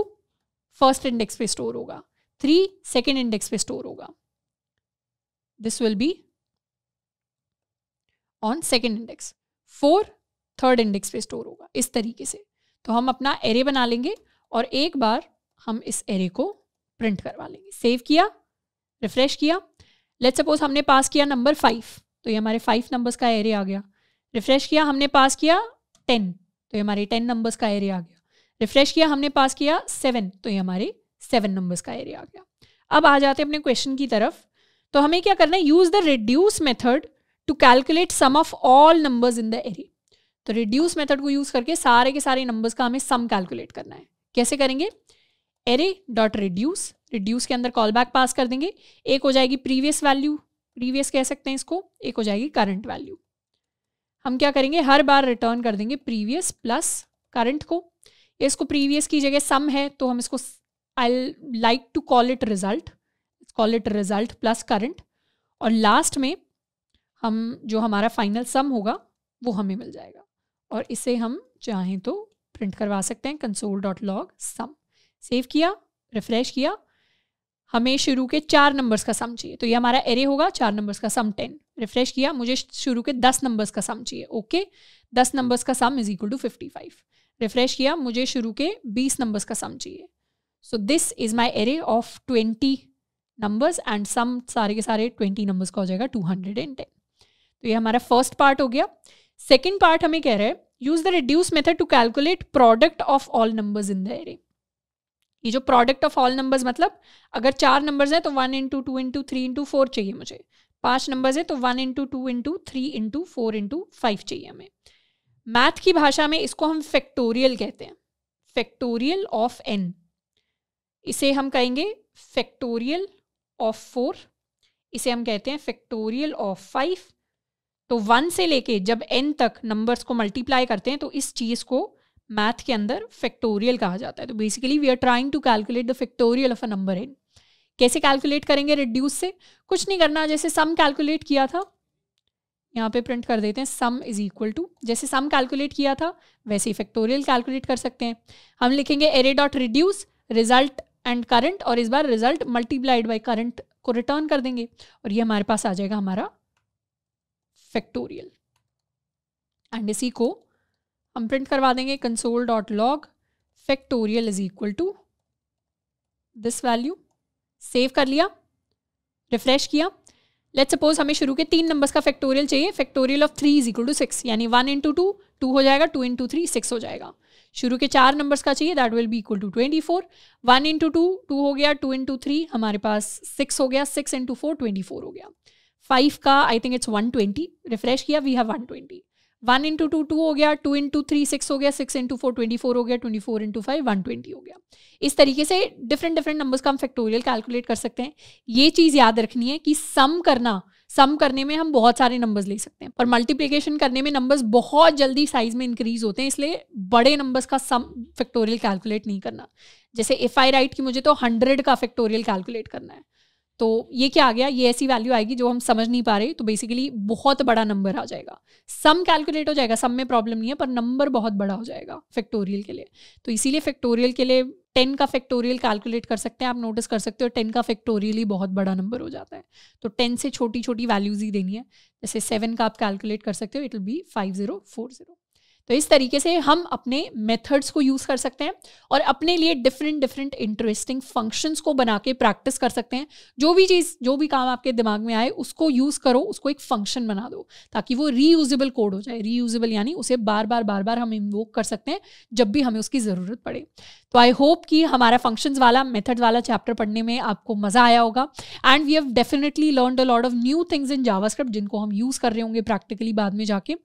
फर्स्ट इंडेक्स पे स्टोर होगा थ्री सेकेंड इंडेक्स पे स्टोर होगा this will be on second index four third index पे स्टोर होगा इस तरीके से तो हम अपना एरे बना लेंगे और एक बार हम इस एरे को प्रिंट करवा लेंगे सेव किया रिफ्रेश किया लेट सपोज हमने पास किया नंबर फाइव तो ये हमारे फाइव नंबर्स का एरे आ गया रिफ्रेश किया हमने पास किया टेन तो ये हमारे टेन नंबर्स का एरिया आ गया रिफ्रेश किया हमने पास किया सेवन तो ये हमारे सेवन नंबर्स का एरिया आ गया अब आ जाते हैं अपने क्वेश्चन की तरफ तो हमें क्या करना है use the reduce method to calculate sum of all numbers in the array तो रिड्यूस मेथड को यूज करके सारे के सारे नंबर्स का हमें सम कैलकुलेट करना है कैसे करेंगे एरे डॉट रिड्यूस रिड्यूस के अंदर कॉल बैक पास कर देंगे एक हो जाएगी प्रीवियस वैल्यू प्रीवियस कह सकते हैं इसको एक हो जाएगी करंट वैल्यू हम क्या करेंगे हर बार रिटर्न कर देंगे प्रीवियस प्लस करंट को इसको प्रीवियस की जगह सम है तो हम इसको I like to call it result call it result plus current और लास्ट में हम जो हमारा फाइनल सम होगा वो हमें मिल जाएगा और इसे हम चाहें तो प्रिंट करवा सकते हैं console dot log sum save किया रिफ्रेश किया हमें शुरू के चार नंबर्स का सम चाहिए तो ये हमारा एरे होगा चार नंबर्स का सम टेन रिफ्रेश किया मुझे शुरू के दस नंबर्स का सम चाहिए ओके दस नंबर्स का sum is equal to fifty five refresh किया मुझे शुरू के बीस नंबर्स का सम चाहिए so this is my array of twenty numbers and sum सारे के सारे ट्वेंटी नंबर्स का हो जाएगा टू हंड्रेड एंड टेन तो ये हमारा फर्स्ट पार्ट हो गया सेकेंड पार्ट हमें कह रहे हैं use the reduce method to calculate product of all numbers in the array ये जो प्रोडक्ट ऑफ ऑल नंबर्स मतलब अगर चार नंबर्स हैं तो one into two into three into four चाहिए मुझे पांच नंबर्स हैं तो one into two into three into four into five चाहिए हमें मैथ की भाषा में इसको हम फैक्टोरियल कहते हैं फैक्टोरियल ऑफ एन इसे हम कहेंगे फैक्टोरियल ऑफ फोर इसे हम कहते हैं फैक्टोरियल ऑफ फाइव तो वन से लेके जब एन तक नंबर्स को मल्टीप्लाई करते हैं तो इस चीज़ को मैथ के अंदर फैक्टोरियल कहा जाता है तो basically we are trying to calculate the factorial of a number इन कैसे कैलकुलेट करेंगे रिड्यूस से कुछ नहीं करना जैसे सम कैलकुलेट किया था यहाँ पे प्रिंट कर देते हैं सम इज इक्वल टू जैसे सम कैलकुलेट किया था वैसे ही फैक्टोरियल कैलकुलेट कर सकते हैं हम लिखेंगे array dot reduce result and current और इस बार रिजल्ट मल्टीप्लाइड बाई करंट को रिटर्न कर देंगे और ये हमारे पास आ जाएगा हमारा फैक्टोरियल एंड इसी को हम प्रिंट करवा देंगे console dot log factorial is equal to this value save कर लिया रिफ्रेश किया लेट सपोज हमें शुरू के तीन नंबर्स का फैक्टोरियल चाहिए factorial of three is equal to six यानी वन इंटू टू टू हो जाएगा टू इंटू थ्री सिक्स हो जाएगा शुरू के चार नंबर्स का चाहिए that will be equal to twenty four one into two two हो गया टू इंटू थ्री हमारे पास सिक्स हो गया six into four twenty four हो गया फाइव का I think it's one twenty refresh किया we have one twenty one into two two हो गया टू इंटू थ्री सिक्स हो गया six into four twenty four हो गया twenty four into five one twenty हो गया इस तरीके से डिफरेंट डिफरेंट नंबर्स का हम फैक्टोरियल कैलकुलेट कर सकते हैं ये चीज़ याद रखनी है कि सम करना सम करने में हम बहुत सारे नंबर्स ले सकते हैं पर मल्टीप्लीकेशन करने में नंबर्स बहुत जल्दी साइज में इंक्रीज होते हैं इसलिए बड़े नंबर्स का सम फैक्टोरियल कैलकुलेट नहीं करना जैसे एफ आई राइट की मुझे तो हंड्रेड का फैक्टोरियल कैलकुलेट करना है तो ये क्या आ गया ये ऐसी वैल्यू आएगी जो हम समझ नहीं पा रहे तो बेसिकली बहुत बड़ा नंबर आ जाएगा सम कैलकुलेट हो जाएगा सम में प्रॉब्लम नहीं है पर नंबर बहुत बड़ा हो जाएगा फैक्टोरियल के लिए तो इसीलिए फैक्टोरियल के लिए टेन का फैक्टोरियल कैलकुलेट कर सकते हैं आप नोटिस कर सकते हो टेन का फैक्टोरियल ही बहुत बड़ा नंबर हो जाता है तो टेन से छोटी छोटी वैल्यूज ही देनी है जैसे सेवन का आप कैलकुलेट कर सकते हो it will be five zero four zero तो इस तरीके से हम अपने मेथड्स को यूज़ कर सकते हैं और अपने लिए डिफरेंट डिफरेंट इंटरेस्टिंग फंक्शंस को बना के प्रैक्टिस कर सकते हैं जो भी चीज़ जो भी काम आपके दिमाग में आए उसको यूज़ करो उसको एक फंक्शन बना दो ताकि वो रीयूजेबल कोड हो जाए रीयूजेबल यानी उसे बार बार बार बार हम इन्वोक कर सकते हैं जब भी हमें उसकी ज़रूरत पड़े तो आई होप कि हमारा फंक्शन वाला मेथड वाला चैप्टर पढ़ने में आपको मज़ा आया होगा and we have definitely learn a lot of new things in JavaScript जिनको हम यूज़ कर रहे होंगे प्रैक्टिकली बाद में जाके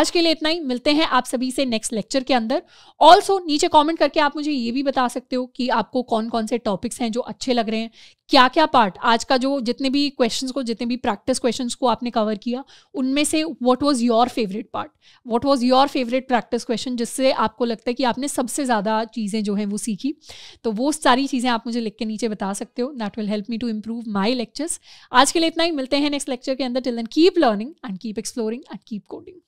आज के लिए इतना ही मिलते हैं आप सभी से नेक्स्ट लेक्चर के अंदर ऑल्सो नीचे कॉमेंट करके आप मुझे ये भी बता सकते हो कि आपको कौन कौन से टॉपिक्स हैं जो अच्छे लग रहे हैं क्या क्या पार्ट आज का जो जितने भी क्वेश्चन को जितने भी प्रैक्टिस क्वेश्चन को आपने कवर किया उनमें से what was your favourite part what was your favourite practice question जिससे आपको लगता है कि आपने सबसे ज़्यादा चीज़ें जो हैं वो सीखी तो वो सारी चीज़ें आप मुझे लिख के नीचे बता सकते हो that will help me to improve my lectures आज के लिए इतना ही मिलते हैं नेक्स्ट लेक्चर के अंदर till then keep learning and keep exploring and keep coding